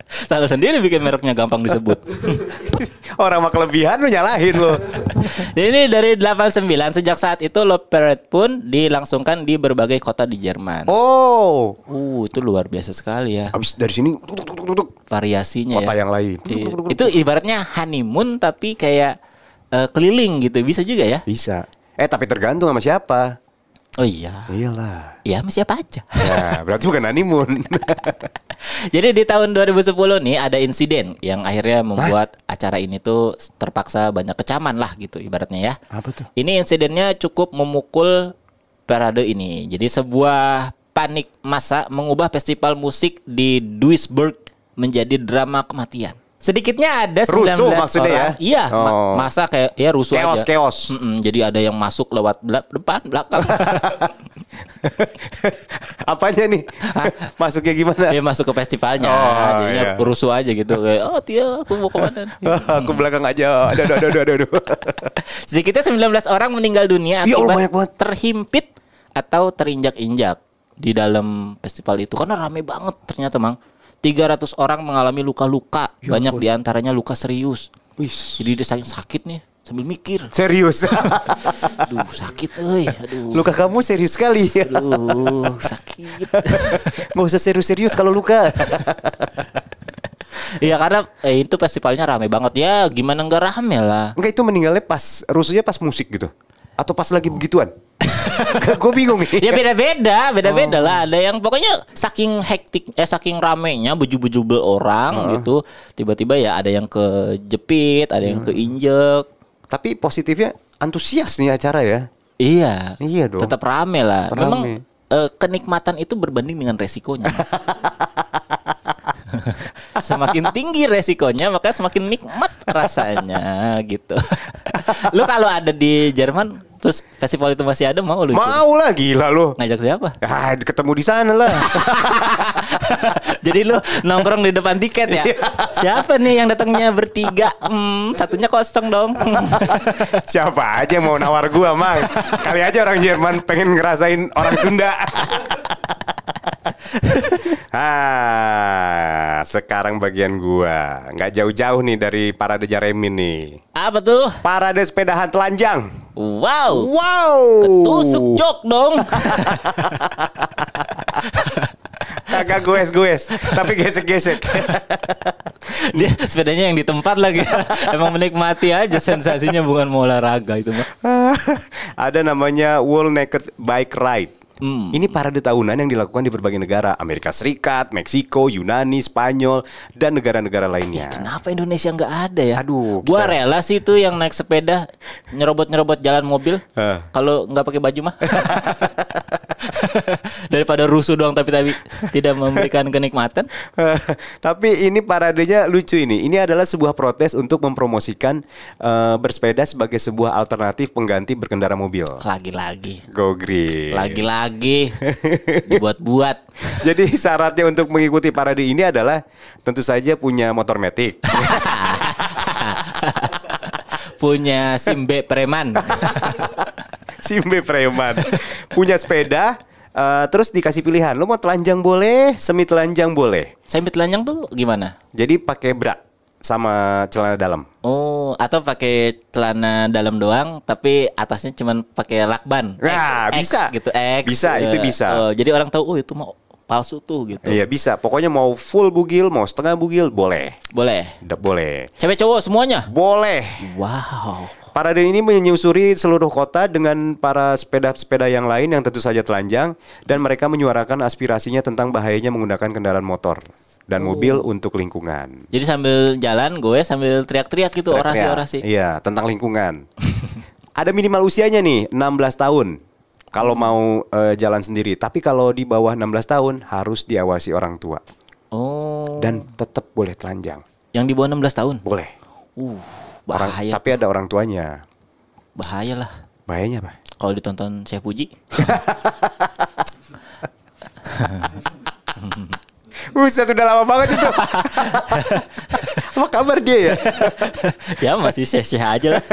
Salah sendiri bikin mereknya gampang disebut. Orang mah kelebihan lu nyalahin lo. ini dari 89 sejak saat itu lo Parade pun dilangsungkan di berbagai kota di Jerman. Oh. Uh, itu luar biasa sekali ya. Abis dari sini tuk, tuk, tuk, tuk. variasinya kota ya. yang lain. Iya. Itu ibaratnya honeymoon tapi kayak uh, keliling gitu. Bisa juga ya? Bisa. Eh tapi tergantung sama siapa. Oh iya. Iyalah. Iya, masih apa aja. Ya, berarti bukan honeymoon. Jadi di tahun 2010 nih ada insiden yang akhirnya membuat Hah? acara ini tuh terpaksa banyak kecaman lah gitu ibaratnya ya. Apa tuh? Ini insidennya cukup memukul parade ini. Jadi sebuah panik masa mengubah festival musik di Duisburg menjadi drama kematian. Sedikitnya ada 19 rusuh, maksudnya orang. Ya? Iya, oh. ma masa kayak ya rusuh chaos, aja. Chaos, mm -mm, Jadi ada yang masuk lewat belak depan, belakang. Apanya nih? Masuknya gimana? Ya masuk ke festivalnya. Oh, jadi iya. rusuh aja gitu kayak oh Tio aku mau kemana? Oh, aku belakang aja. Oh, aduh aduh aduh aduh. aduh. Sedikitnya 19 orang meninggal dunia ya akibat ya, terhimpit atau terinjak-injak di dalam festival itu karena rame banget ternyata, Mang. 300 orang mengalami luka-luka, ya, banyak pun. diantaranya luka serius. Wish. Jadi dia saking sakit nih sambil mikir. Serius. Aduh, sakit euy. Aduh. Luka kamu serius sekali. Aduh, sakit. Gak usah serius-serius kalau luka. Iya karena eh, itu festivalnya rame banget ya gimana nggak rame lah. Enggak itu meninggalnya pas rusuhnya pas musik gitu atau pas lagi begituan? gue bingung nih. Ya beda-beda, beda-beda oh. lah. Ada yang pokoknya saking hektik, eh saking ramenya, bejubel bel orang uh. gitu. Tiba-tiba ya ada yang kejepit, ada yang uh. keinjek. Tapi positifnya antusias nih acara ya. Iya. Iya dong. Tetap rame lah. Rame. Memang eh, kenikmatan itu berbanding dengan resikonya. semakin tinggi resikonya maka semakin nikmat rasanya gitu. Lu kalau ada di Jerman Terus festival itu masih ada mau lu? Mau lah gila lu. Ngajak siapa? Ah, ketemu di sana lah. Jadi lu nongkrong di depan tiket ya. Iya. siapa nih yang datangnya bertiga? Hmm, satunya kosong dong. siapa aja mau nawar gua, Mang. Kali aja orang Jerman pengen ngerasain orang Sunda. ah, sekarang bagian gua. Nggak jauh-jauh nih dari parade Jaremin nih. Apa tuh? Parade sepedahan telanjang. Wow. Wow. Ketusuk jok dong. Kagak gues-gues, tapi gesek-gesek. Dia sepedanya yang di tempat lagi. Emang menikmati aja sensasinya bukan mau olahraga itu, mah. Ada namanya World Naked Bike Ride. Hmm. Ini parade tahunan yang dilakukan di berbagai negara, Amerika Serikat, Meksiko, Yunani, Spanyol, dan negara-negara lainnya. Ih, kenapa Indonesia nggak ada ya? Aduh, gua kita... rela sih tuh yang naik sepeda nyerobot-nyerobot jalan mobil, eh. kalau nggak pakai baju mah. daripada rusuh doang tapi tapi tidak memberikan kenikmatan. tapi ini paradenya lucu ini. Ini adalah sebuah protes untuk mempromosikan uh, bersepeda sebagai sebuah alternatif pengganti berkendara mobil. Lagi-lagi. Go green. Lagi-lagi. Dibuat-buat. Jadi syaratnya untuk mengikuti parade ini adalah tentu saja punya motor metik. punya Simbe Preman. Simbe Preman. Punya sepeda, Uh, terus dikasih pilihan, lo mau telanjang boleh, semi telanjang boleh. Semi telanjang tuh gimana? Jadi pakai bra sama celana dalam. Oh, atau pakai celana dalam doang tapi atasnya cuma pakai lakban. Nah, bisa gitu X. Bisa, uh, itu eh, bisa. Uh, jadi orang tahu oh itu mau palsu tuh gitu. Iya, bisa. Pokoknya mau full bugil, mau setengah bugil boleh. Boleh. Udah, boleh. Cewek cowok semuanya? Boleh. Wow. Parade ini menyusuri seluruh kota dengan para sepeda-sepeda yang lain yang tentu saja telanjang dan mereka menyuarakan aspirasinya tentang bahayanya menggunakan kendaraan motor dan oh. mobil untuk lingkungan. Jadi sambil jalan gue sambil teriak-teriak gitu orasi-orasi. Iya, tentang lingkungan. Ada minimal usianya nih, 16 tahun. Kalau hmm. mau uh, jalan sendiri, tapi kalau di bawah 16 tahun harus diawasi orang tua. Oh. Dan tetap boleh telanjang. Yang di bawah 16 tahun? Boleh. Uh. Orang, tapi ada orang tuanya. Bahaya lah. Bahayanya apa? Kalau ditonton saya puji. Buset udah lama banget itu. apa kabar dia ya? ya masih sih aja lah.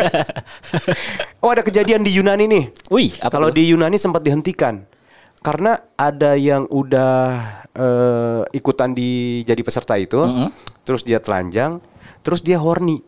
oh ada kejadian di Yunani nih. Wih, kalau di Yunani sempat dihentikan karena ada yang udah uh, ikutan di jadi peserta itu, mm -hmm. terus dia telanjang, terus dia horny.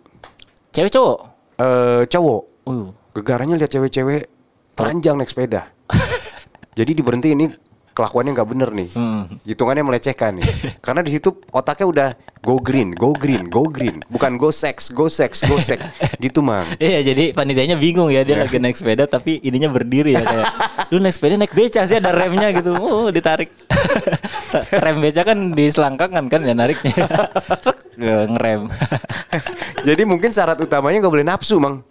Cewek cowok? Eh cowok. Uh. Oh. Gegaranya lihat cewek-cewek telanjang naik sepeda. Jadi diberhenti ini kelakuannya nggak bener nih. Hmm. Hitungannya melecehkan nih. Karena di situ otaknya udah go green, go green, go green. Bukan go sex, go sex, go sex. gitu, Mang. Iya, jadi panitianya bingung ya dia yeah. lagi naik sepeda tapi ininya berdiri ya kayak. Lu naik sepeda naik beca sih ada remnya gitu. Oh, ditarik. Rem beca kan di selangkangan kan ya nariknya. Ngerem. jadi mungkin syarat utamanya nggak boleh nafsu, Mang.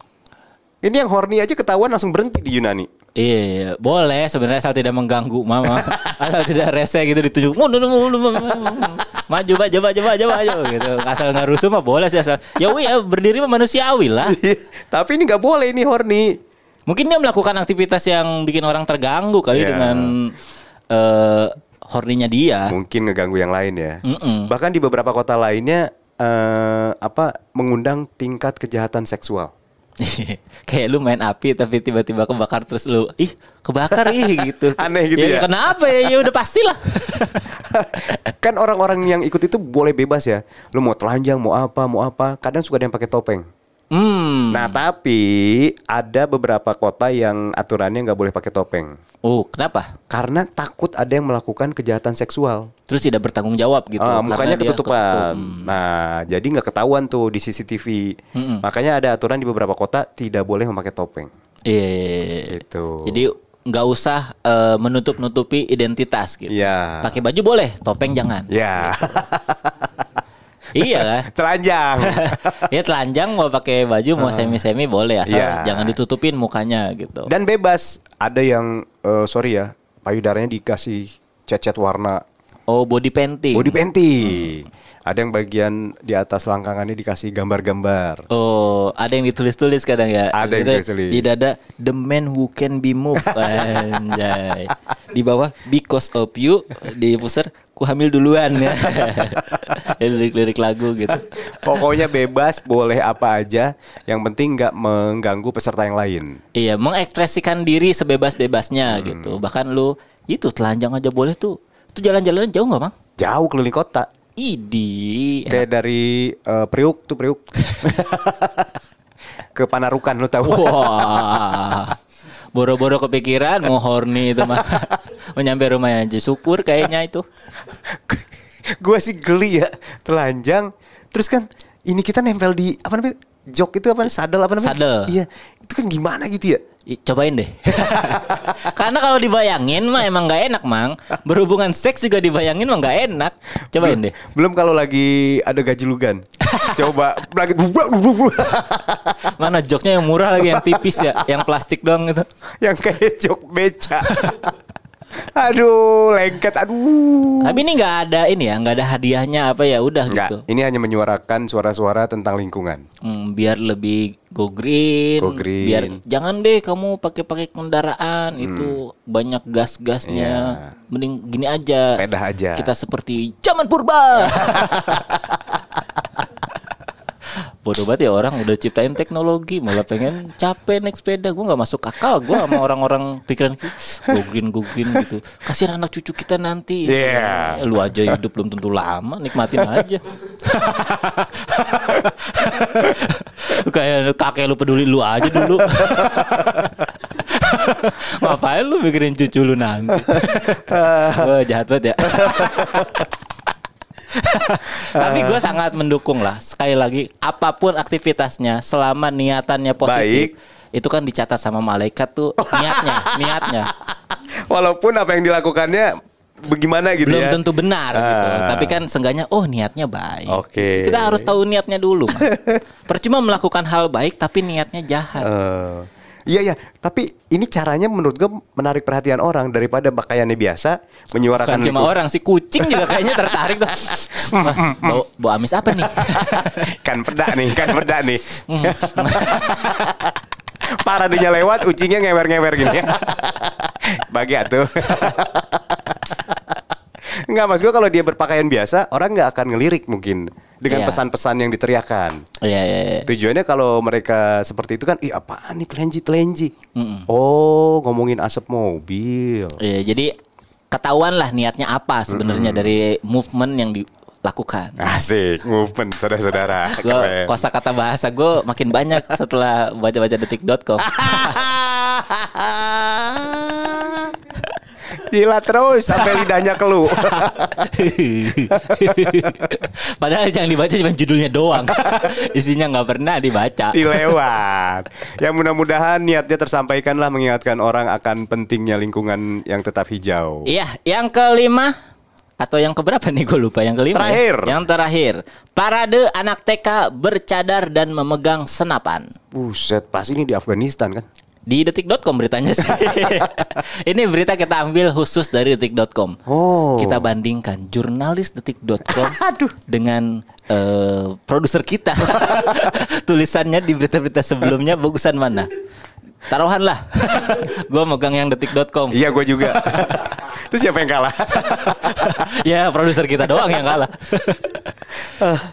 Ini yang horny aja ketahuan langsung berhenti di Yunani. Iya, iya. boleh sebenarnya asal tidak mengganggu mama, asal tidak rese gitu ditunjuk. maju maju maju maju maju gitu. Asal enggak rusuh mah boleh sih asal. Ya wih, ya, berdiri mah manusiawi lah. Iya, tapi ini nggak boleh ini horny. Mungkin dia melakukan aktivitas yang bikin orang terganggu kali yeah. dengan uh, horninya dia. Mungkin ngeganggu yang lain ya. Mm -mm. Bahkan di beberapa kota lainnya uh, apa mengundang tingkat kejahatan seksual. kayak lu main api tapi tiba-tiba kebakar terus lu ih kebakar ih gitu aneh gitu ya, ya kenapa ya ya udah pastilah kan orang-orang yang ikut itu boleh bebas ya lu mau telanjang mau apa mau apa kadang suka ada yang pakai topeng Hmm. Nah tapi ada beberapa kota yang aturannya nggak boleh pakai topeng. Oh kenapa? Karena takut ada yang melakukan kejahatan seksual. Terus tidak bertanggung jawab gitu. Uh, mukanya ketutupan. Ketutup. Hmm. Nah jadi nggak ketahuan tuh di CCTV. Hmm. Makanya ada aturan di beberapa kota tidak boleh memakai topeng. Iya. iya, iya, iya. Gitu. Jadi nggak usah uh, eh, menutup nutupi identitas gitu. Iya. Yeah. Pakai baju boleh, topeng jangan. Iya. Yeah. Gitu. iya kan? telanjang. ya telanjang mau pakai baju mau semi-semi boleh asal yeah. jangan ditutupin mukanya gitu. Dan bebas. Ada yang uh, sorry ya, payudaranya dikasih cecet warna. Oh, body painting. Body painting. Hmm. Ada yang bagian di atas langkangannya dikasih gambar-gambar. Oh, ada yang ditulis-tulis kadang ya. Ada yang ditulis. Di dada the man who can be moved. Anjay. Di bawah because of you di pusar ku hamil duluan ya. ya. Lirik-lirik lagu gitu. Pokoknya bebas, boleh apa aja. Yang penting nggak mengganggu peserta yang lain. Iya, mengekspresikan diri sebebas-bebasnya hmm. gitu. Bahkan lu itu telanjang aja boleh tuh. Itu jalan-jalan jauh nggak, bang? Jauh keliling kota. Idi. Kayak dari uh, Priuk tuh Priuk. Ke Panarukan lu tahu. Wow. Boro-boro kepikiran mau horny itu mah. mau nyampe rumah aja ya, syukur kayaknya itu. gua sih geli ya, telanjang. Terus kan ini kita nempel di apa namanya? Jok itu apa? Sadel apa namanya? Sadel. Iya. Itu kan gimana gitu ya? cobain deh. Karena kalau dibayangin mah emang nggak enak, Mang. Berhubungan seks juga dibayangin mah nggak enak. Cobain belum, deh. Belum kalau lagi ada gaji gajilugan. Coba lagi Mana joknya yang murah lagi yang tipis ya, yang plastik doang itu. Yang kayak jok beca aduh, lengket. Aduh. Tapi ini nggak ada ini ya, nggak ada hadiahnya apa ya, udah gitu. Ini hanya menyuarakan suara-suara tentang lingkungan. Hmm, biar lebih go green. Go green. Biar jangan deh kamu pakai-pakai kendaraan hmm. itu banyak gas-gasnya. Yeah. Mending gini aja. Sepeda aja. Kita seperti zaman purba. bodoh banget ya orang udah ciptain teknologi malah pengen capek naik sepeda gue nggak masuk akal gue sama orang-orang pikiran gue green gue green gitu kasihan anak cucu kita nanti yeah. Ya, lu aja hidup belum tentu lama nikmatin aja kayak kakek lu peduli lu aja dulu ngapain lu mikirin cucu lu nanti gue jahat banget ya Tapi gue sangat mendukung lah. Sekali lagi, apapun aktivitasnya, selama niatannya positif, Baik. itu kan dicatat sama malaikat tuh niatnya, niatnya. Walaupun apa yang dilakukannya bagaimana gitu Belum ya. tentu benar ah. gitu. Tapi kan seenggaknya oh niatnya baik. Oke. Okay. Kita harus tahu niatnya dulu. Percuma melakukan hal baik tapi niatnya jahat. Uh. Iya iya, tapi ini caranya menurut gue menarik perhatian orang daripada pakaiannya biasa menyuarakan Bukan cuma orang si kucing juga kayaknya tertarik tuh. bau, bau amis apa nih? kan peda nih, kan peda nih. Hmm. Paradinya lewat, ucingnya ngewer-ngewer gini ya. Bagi atuh. Enggak mas gue kalau dia berpakaian biasa orang nggak akan ngelirik mungkin dengan iya. pesan-pesan yeah. yang diteriakan. Iya, yeah, iya, yeah, yeah. Tujuannya kalau mereka seperti itu kan, ih apaan nih telenji-telenji. Mm -mm. Oh, ngomongin asap mobil. Iya, yeah, jadi ketahuan lah niatnya apa sebenarnya mm -mm. dari movement yang di lakukan. Asik, movement saudara-saudara. Gue kosa kata bahasa gue makin banyak setelah baca-baca detik.com. Jilat terus sampai lidahnya kelu. Padahal yang dibaca cuma judulnya doang. Isinya nggak pernah dibaca. Dilewat. Yang mudah-mudahan niatnya tersampaikan lah mengingatkan orang akan pentingnya lingkungan yang tetap hijau. Iya, yang kelima atau yang keberapa nih gue lupa yang kelima ya. terakhir ya? yang terakhir parade anak TK bercadar dan memegang senapan buset pas ini di Afghanistan kan di detik.com beritanya sih. Ini berita kita ambil khusus dari detik.com. Oh. Kita bandingkan jurnalis detik.com Aduh. dengan uh, produser kita. Tulisannya di berita-berita sebelumnya bagusan mana? Taruhan lah. gue megang yang detik.com. Iya, gue juga. Terus siapa yang kalah? ya, produser kita doang yang kalah.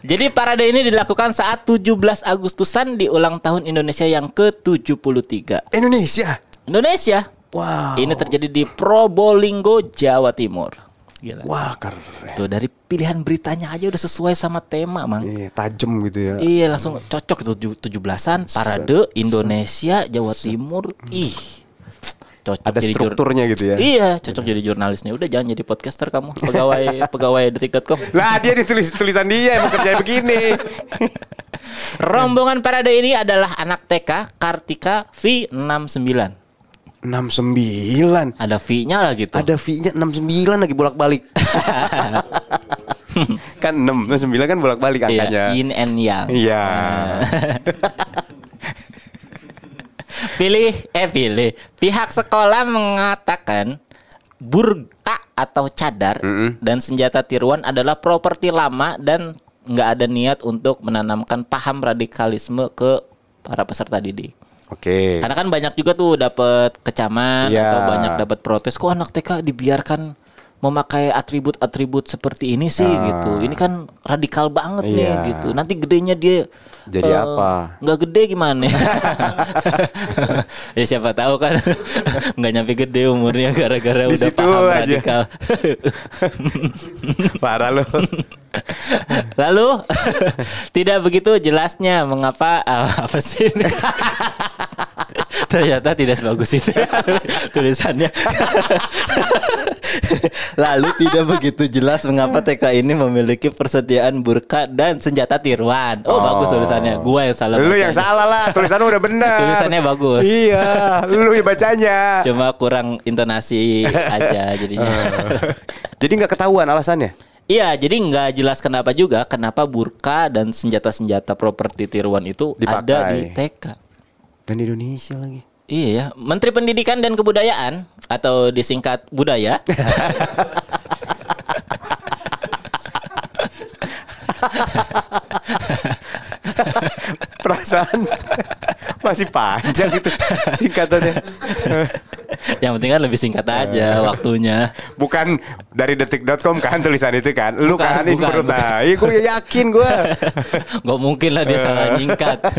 Jadi parade ini dilakukan saat 17 Agustusan di ulang tahun Indonesia yang ke-73. Indonesia. Indonesia. Wow. Ini terjadi di Probolinggo, Jawa Timur. Gila. Wah keren. Tuh dari pilihan beritanya aja udah sesuai sama tema, mang. Iya, tajam gitu ya. Iya, langsung cocok itu 17an parade Indonesia Jawa Timur. Ih, cocok ada jadi strukturnya gitu ya iya cocok jadi jurnalis nih udah jangan jadi podcaster kamu pegawai pegawai detik.com lah dia ditulis tulisan dia yang kerja begini rombongan parade ini adalah anak TK Kartika V69 sembilan Ada V-nya lah gitu Ada V-nya enam sembilan lagi bolak-balik Kan enam sembilan kan bolak-balik iya, angkanya iya, Yin and yang Iya Pilih eh pilih. Pihak sekolah mengatakan burka atau cadar mm -hmm. dan senjata tiruan adalah properti lama dan nggak ada niat untuk menanamkan paham radikalisme ke para peserta didik. Oke. Okay. Karena kan banyak juga tuh dapat kecaman yeah. atau banyak dapat protes kok anak TK dibiarkan memakai atribut-atribut seperti ini sih uh. gitu. Ini kan radikal banget yeah. nih iya. gitu. Nanti gedenya dia jadi uh, apa? Gak gede gimana? ya siapa tahu kan nggak nyampe gede umurnya gara-gara udah paham aja. radikal. Parah lo. Lalu tidak begitu jelasnya mengapa uh, apa sih? Ternyata tidak sebagus itu tulisannya. Lalu tidak begitu jelas mengapa hmm. TK ini memiliki persediaan burka dan senjata tiruan. Oh, oh. bagus tulisannya. Gua yang salah. Lu yang salah lah. Tulisannya udah benar. tulisannya bagus. Iya, lu yang bacanya. Cuma kurang intonasi aja jadinya. Oh. Jadi nggak ketahuan alasannya. Iya, jadi nggak jelas kenapa juga kenapa burka dan senjata-senjata properti tiruan itu Dipakai. ada di TK. Dan Indonesia lagi. Iya ya, Menteri Pendidikan dan Kebudayaan atau disingkat budaya. Perasaan masih panjang itu singkatannya. Yang penting kan lebih singkat iya. aja waktunya. Bukan dari detik.com kan tulisan itu kan. Lu bukan, kan bukan, perut. Nah, iya gue yakin gue. Gak mungkin lah dia salah eh. nyingkat.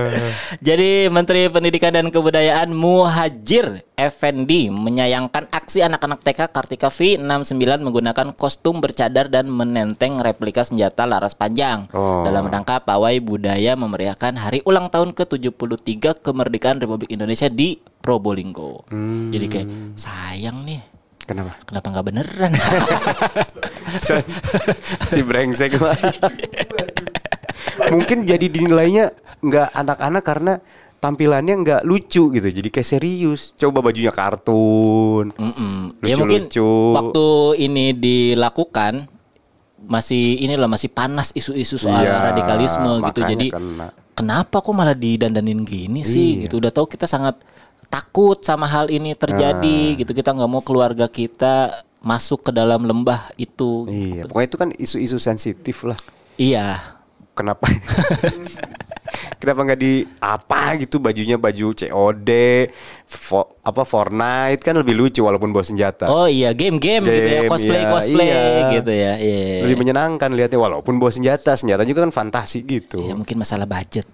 Jadi Menteri Pendidikan dan Kebudayaan Muhajir Effendi menyayangkan aksi anak-anak TK Kartika V69 menggunakan kostum bercadar dan menenteng replika senjata laras panjang oh. dalam rangka pawai budaya memeriahkan hari ulang tahun ke-73 kemerdekaan Republik Indonesia di Probolinggo. Hmm. Jadi kayak sayang nih Kenapa? Kenapa nggak beneran? si brengsek mah. mungkin jadi dinilainya nggak anak-anak karena tampilannya nggak lucu gitu jadi kayak serius coba bajunya kartun mm Lucu, ya mungkin waktu ini dilakukan masih inilah masih panas isu-isu soal iya, radikalisme gitu jadi kena. kenapa kok malah didandanin gini sih iya. gitu udah tahu kita sangat takut sama hal ini terjadi nah. gitu kita nggak mau keluarga kita masuk ke dalam lembah itu iya gitu. pokoknya itu kan isu-isu sensitif lah iya kenapa kenapa nggak di apa gitu bajunya baju COD for, apa Fortnite kan lebih lucu walaupun bawa senjata oh iya game game, game gitu ya cosplay iya, cosplay iya. gitu ya yeah. lebih menyenangkan lihatnya walaupun bawa senjata senjata juga kan fantasi gitu ya mungkin masalah budget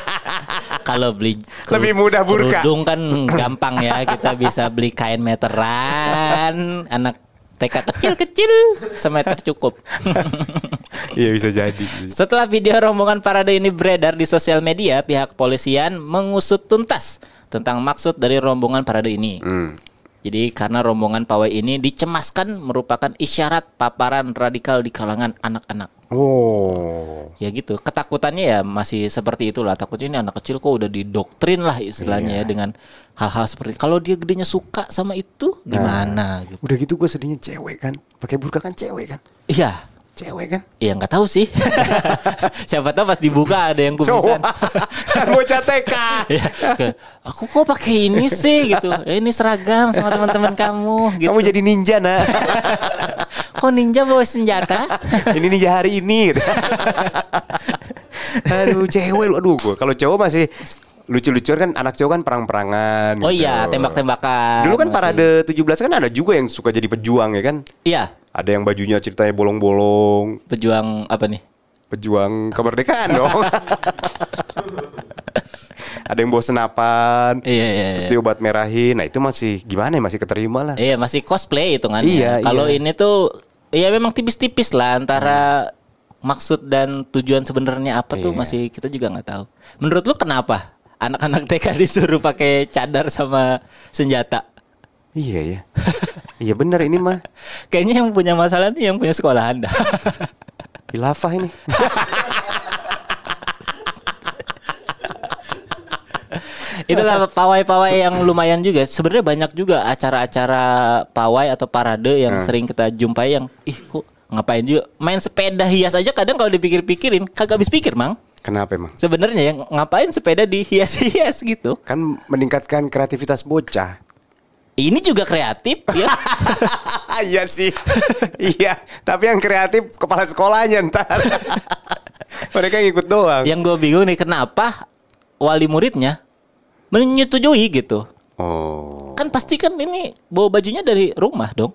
kalau beli lebih mudah burka kerudung kan gampang ya kita bisa beli kain meteran anak TK kecil-kecil semeter cukup Iya bisa jadi. Setelah video rombongan parade ini beredar di sosial media, pihak kepolisian mengusut tuntas tentang maksud dari rombongan parade ini. Hmm. Jadi karena rombongan pawai ini dicemaskan merupakan isyarat paparan radikal di kalangan anak-anak. Oh. Ya gitu. Ketakutannya ya masih seperti itulah. Takutnya ini anak kecil kok udah didoktrin lah istilahnya yeah. ya iya. dengan hal-hal seperti kalau dia gedenya suka sama itu nah. gimana nah, gitu. Udah gitu gue sedihnya cewek kan. Pakai burka kan cewek kan. Iya cewek kan? Iya nggak tahu sih. Siapa tahu pas dibuka ada yang kumisan. Bocah TK. ya, aku kok pakai ini sih gitu. Eh, ini seragam sama teman-teman kamu. Gitu. Kamu jadi ninja nak. kok ninja bawa senjata? ini ninja hari ini. aduh cewek lu aduh gue kalau cowok masih lucu lucu kan anak cowok kan perang-perangan Oh iya, gitu. iya, tembak-tembakan. Dulu kan masih. parade 17 kan ada juga yang suka jadi pejuang ya kan? Iya. Ada yang bajunya ceritanya bolong-bolong. Pejuang apa nih? Pejuang kemerdekaan dong. ada yang bawa senapan, iya, iya, iya. terus iya. diobat merahin. Nah itu masih gimana ya masih keterima lah. Iya masih cosplay itu kan? Iya, Kalau iya. ini tuh iya memang tipis-tipis lah antara hmm. maksud dan tujuan sebenarnya apa iya. tuh masih kita juga nggak tahu. Menurut lu kenapa anak-anak TK disuruh pakai cadar sama senjata. Iya ya. iya benar ini mah. Kayaknya yang punya masalah nih yang punya sekolah Anda. Hilafah ini. Itulah pawai-pawai yang lumayan juga. Sebenarnya banyak juga acara-acara pawai atau parade yang hmm. sering kita jumpai yang ih kok ngapain juga main sepeda hias aja kadang kalau dipikir-pikirin kagak habis pikir, Mang. Kenapa emang? Sebenarnya yang ngapain sepeda dihias-hias gitu? Kan meningkatkan kreativitas bocah. Ini juga kreatif ya. iya sih. iya, tapi yang kreatif kepala sekolahnya ntar. Mereka ikut doang. Yang gue bingung nih kenapa wali muridnya menyetujui gitu. Oh. Kan pasti kan ini bawa bajunya dari rumah dong.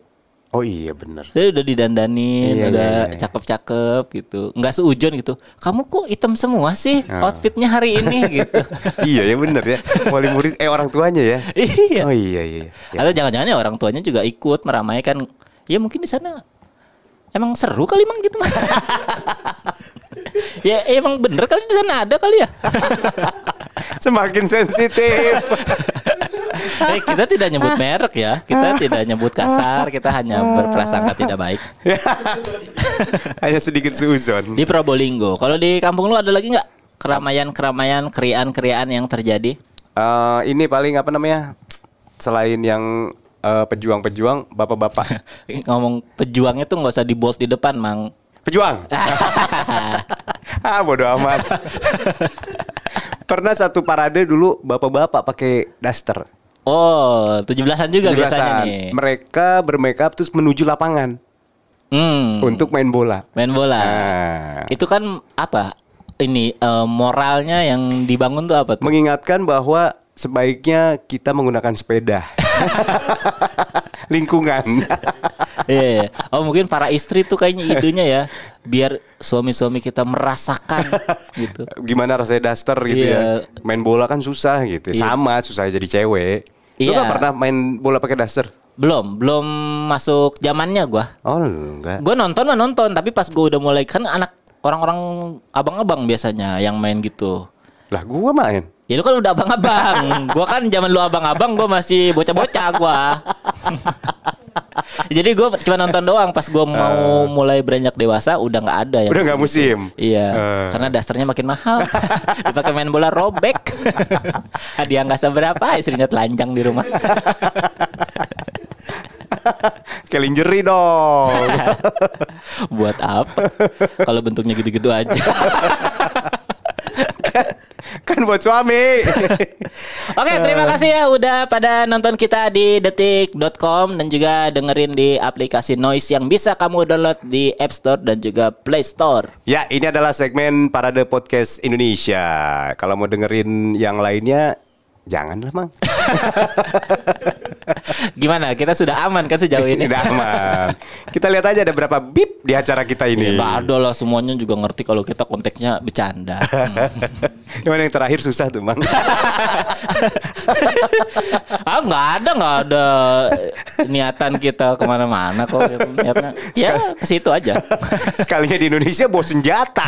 Oh iya bener Saya udah didandanin, iya, udah iya, iya, iya. cakep-cakep gitu Nggak seujun gitu Kamu kok hitam semua sih oh. outfitnya hari ini gitu Iya ya bener ya Wali murid, eh orang tuanya ya Iya Oh iya, iya iya Atau jangan-jangan ya orang tuanya juga ikut meramaikan Ya mungkin di sana Emang seru kali emang gitu ya emang bener kali di sana ada kali ya. Semakin sensitif. eh, kita tidak nyebut merek ya, kita tidak nyebut kasar, kita hanya berprasangka tidak baik. hanya sedikit suzon. Di Probolinggo. Kalau di kampung lu ada lagi nggak keramaian-keramaian, keriaan-keriaan yang terjadi? Uh, ini paling apa namanya? Selain yang uh, pejuang-pejuang, bapak-bapak. Ngomong pejuangnya tuh nggak usah di bold di depan, Mang. Pejuang ah bodo amat. Pernah satu parade dulu bapak-bapak pakai daster. Oh, tujuh belasan juga 17 biasanya nih. Mereka bermakeup terus menuju lapangan. Hmm. Untuk main bola. Main bola. Nah. Itu kan apa? Ini uh, moralnya yang dibangun tuh apa tuh? Mengingatkan bahwa sebaiknya kita menggunakan sepeda. Lingkungan. Iya. yeah. Oh mungkin para istri tuh kayaknya idenya ya biar suami-suami kita merasakan gitu. Gimana rasanya daster gitu yeah. ya. Main bola kan susah gitu. Yeah. Iya. Sama susah jadi cewek. Iya. Yeah. gak pernah main bola pakai daster? Belum, belum masuk zamannya gua. Oh, enggak. Gue nonton mah nonton, tapi pas gue udah mulai kan anak orang-orang abang-abang biasanya yang main gitu. Lah gua main. Ya lu kan udah abang-abang. gua kan zaman lu abang-abang gua masih bocah-bocah gua. Jadi gue cuma nonton doang pas gue mau uh, mulai beranjak dewasa udah nggak ada ya. Udah nggak gitu. musim. Iya. Uh. Karena dasarnya makin mahal. Dipakai main bola robek. Hadiah nggak seberapa, istrinya telanjang di rumah. Kelinjeri dong. Buat apa? Kalau bentuknya gitu-gitu aja bukan buat suami. Oke, terima eh. kasih ya udah pada nonton kita di detik.com dan juga dengerin di aplikasi Noise yang bisa kamu download di App Store dan juga Play Store. Ya, ini adalah segmen Parade Podcast Indonesia. Kalau mau dengerin yang lainnya Jangan lah, Mang. Gimana? Kita sudah aman kan sejauh ini? Sudah aman. Kita lihat aja ada berapa bip di acara kita ini. Ya, ada lah semuanya juga ngerti kalau kita konteksnya bercanda. Gimana yang terakhir susah tuh, Mang? ah, nggak ada, nggak ada niatan kita kemana-mana kok. Niatnya. Ya, ke situ aja. Sekalinya di Indonesia bawa senjata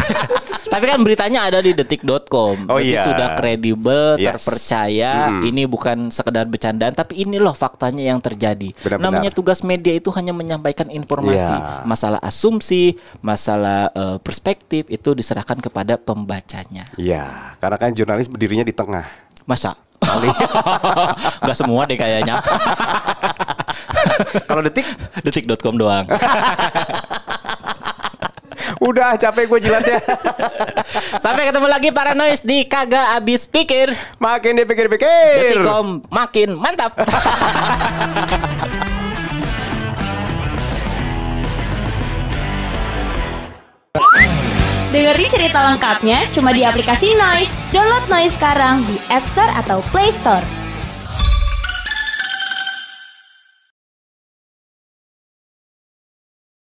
Tapi kan beritanya ada di detik.com. Oh iya. sudah kredibel, yes. terpercaya hmm. ini bukan sekedar bercandaan tapi ini loh faktanya yang terjadi. Benar -benar. Namanya tugas media itu hanya menyampaikan informasi, ya. masalah asumsi, masalah uh, perspektif itu diserahkan kepada pembacanya. Ya, karena kan jurnalis berdirinya di tengah. Masa? Gak semua deh kayaknya. Kalau detik, detik.com doang. Udah capek gue jilatnya. Sampai ketemu lagi para noise di kagak abis pikir. Makin dipikir-pikir. Detikom makin mantap. Dengerin cerita lengkapnya cuma di aplikasi Noise. Download Noise sekarang di App Store atau Play Store.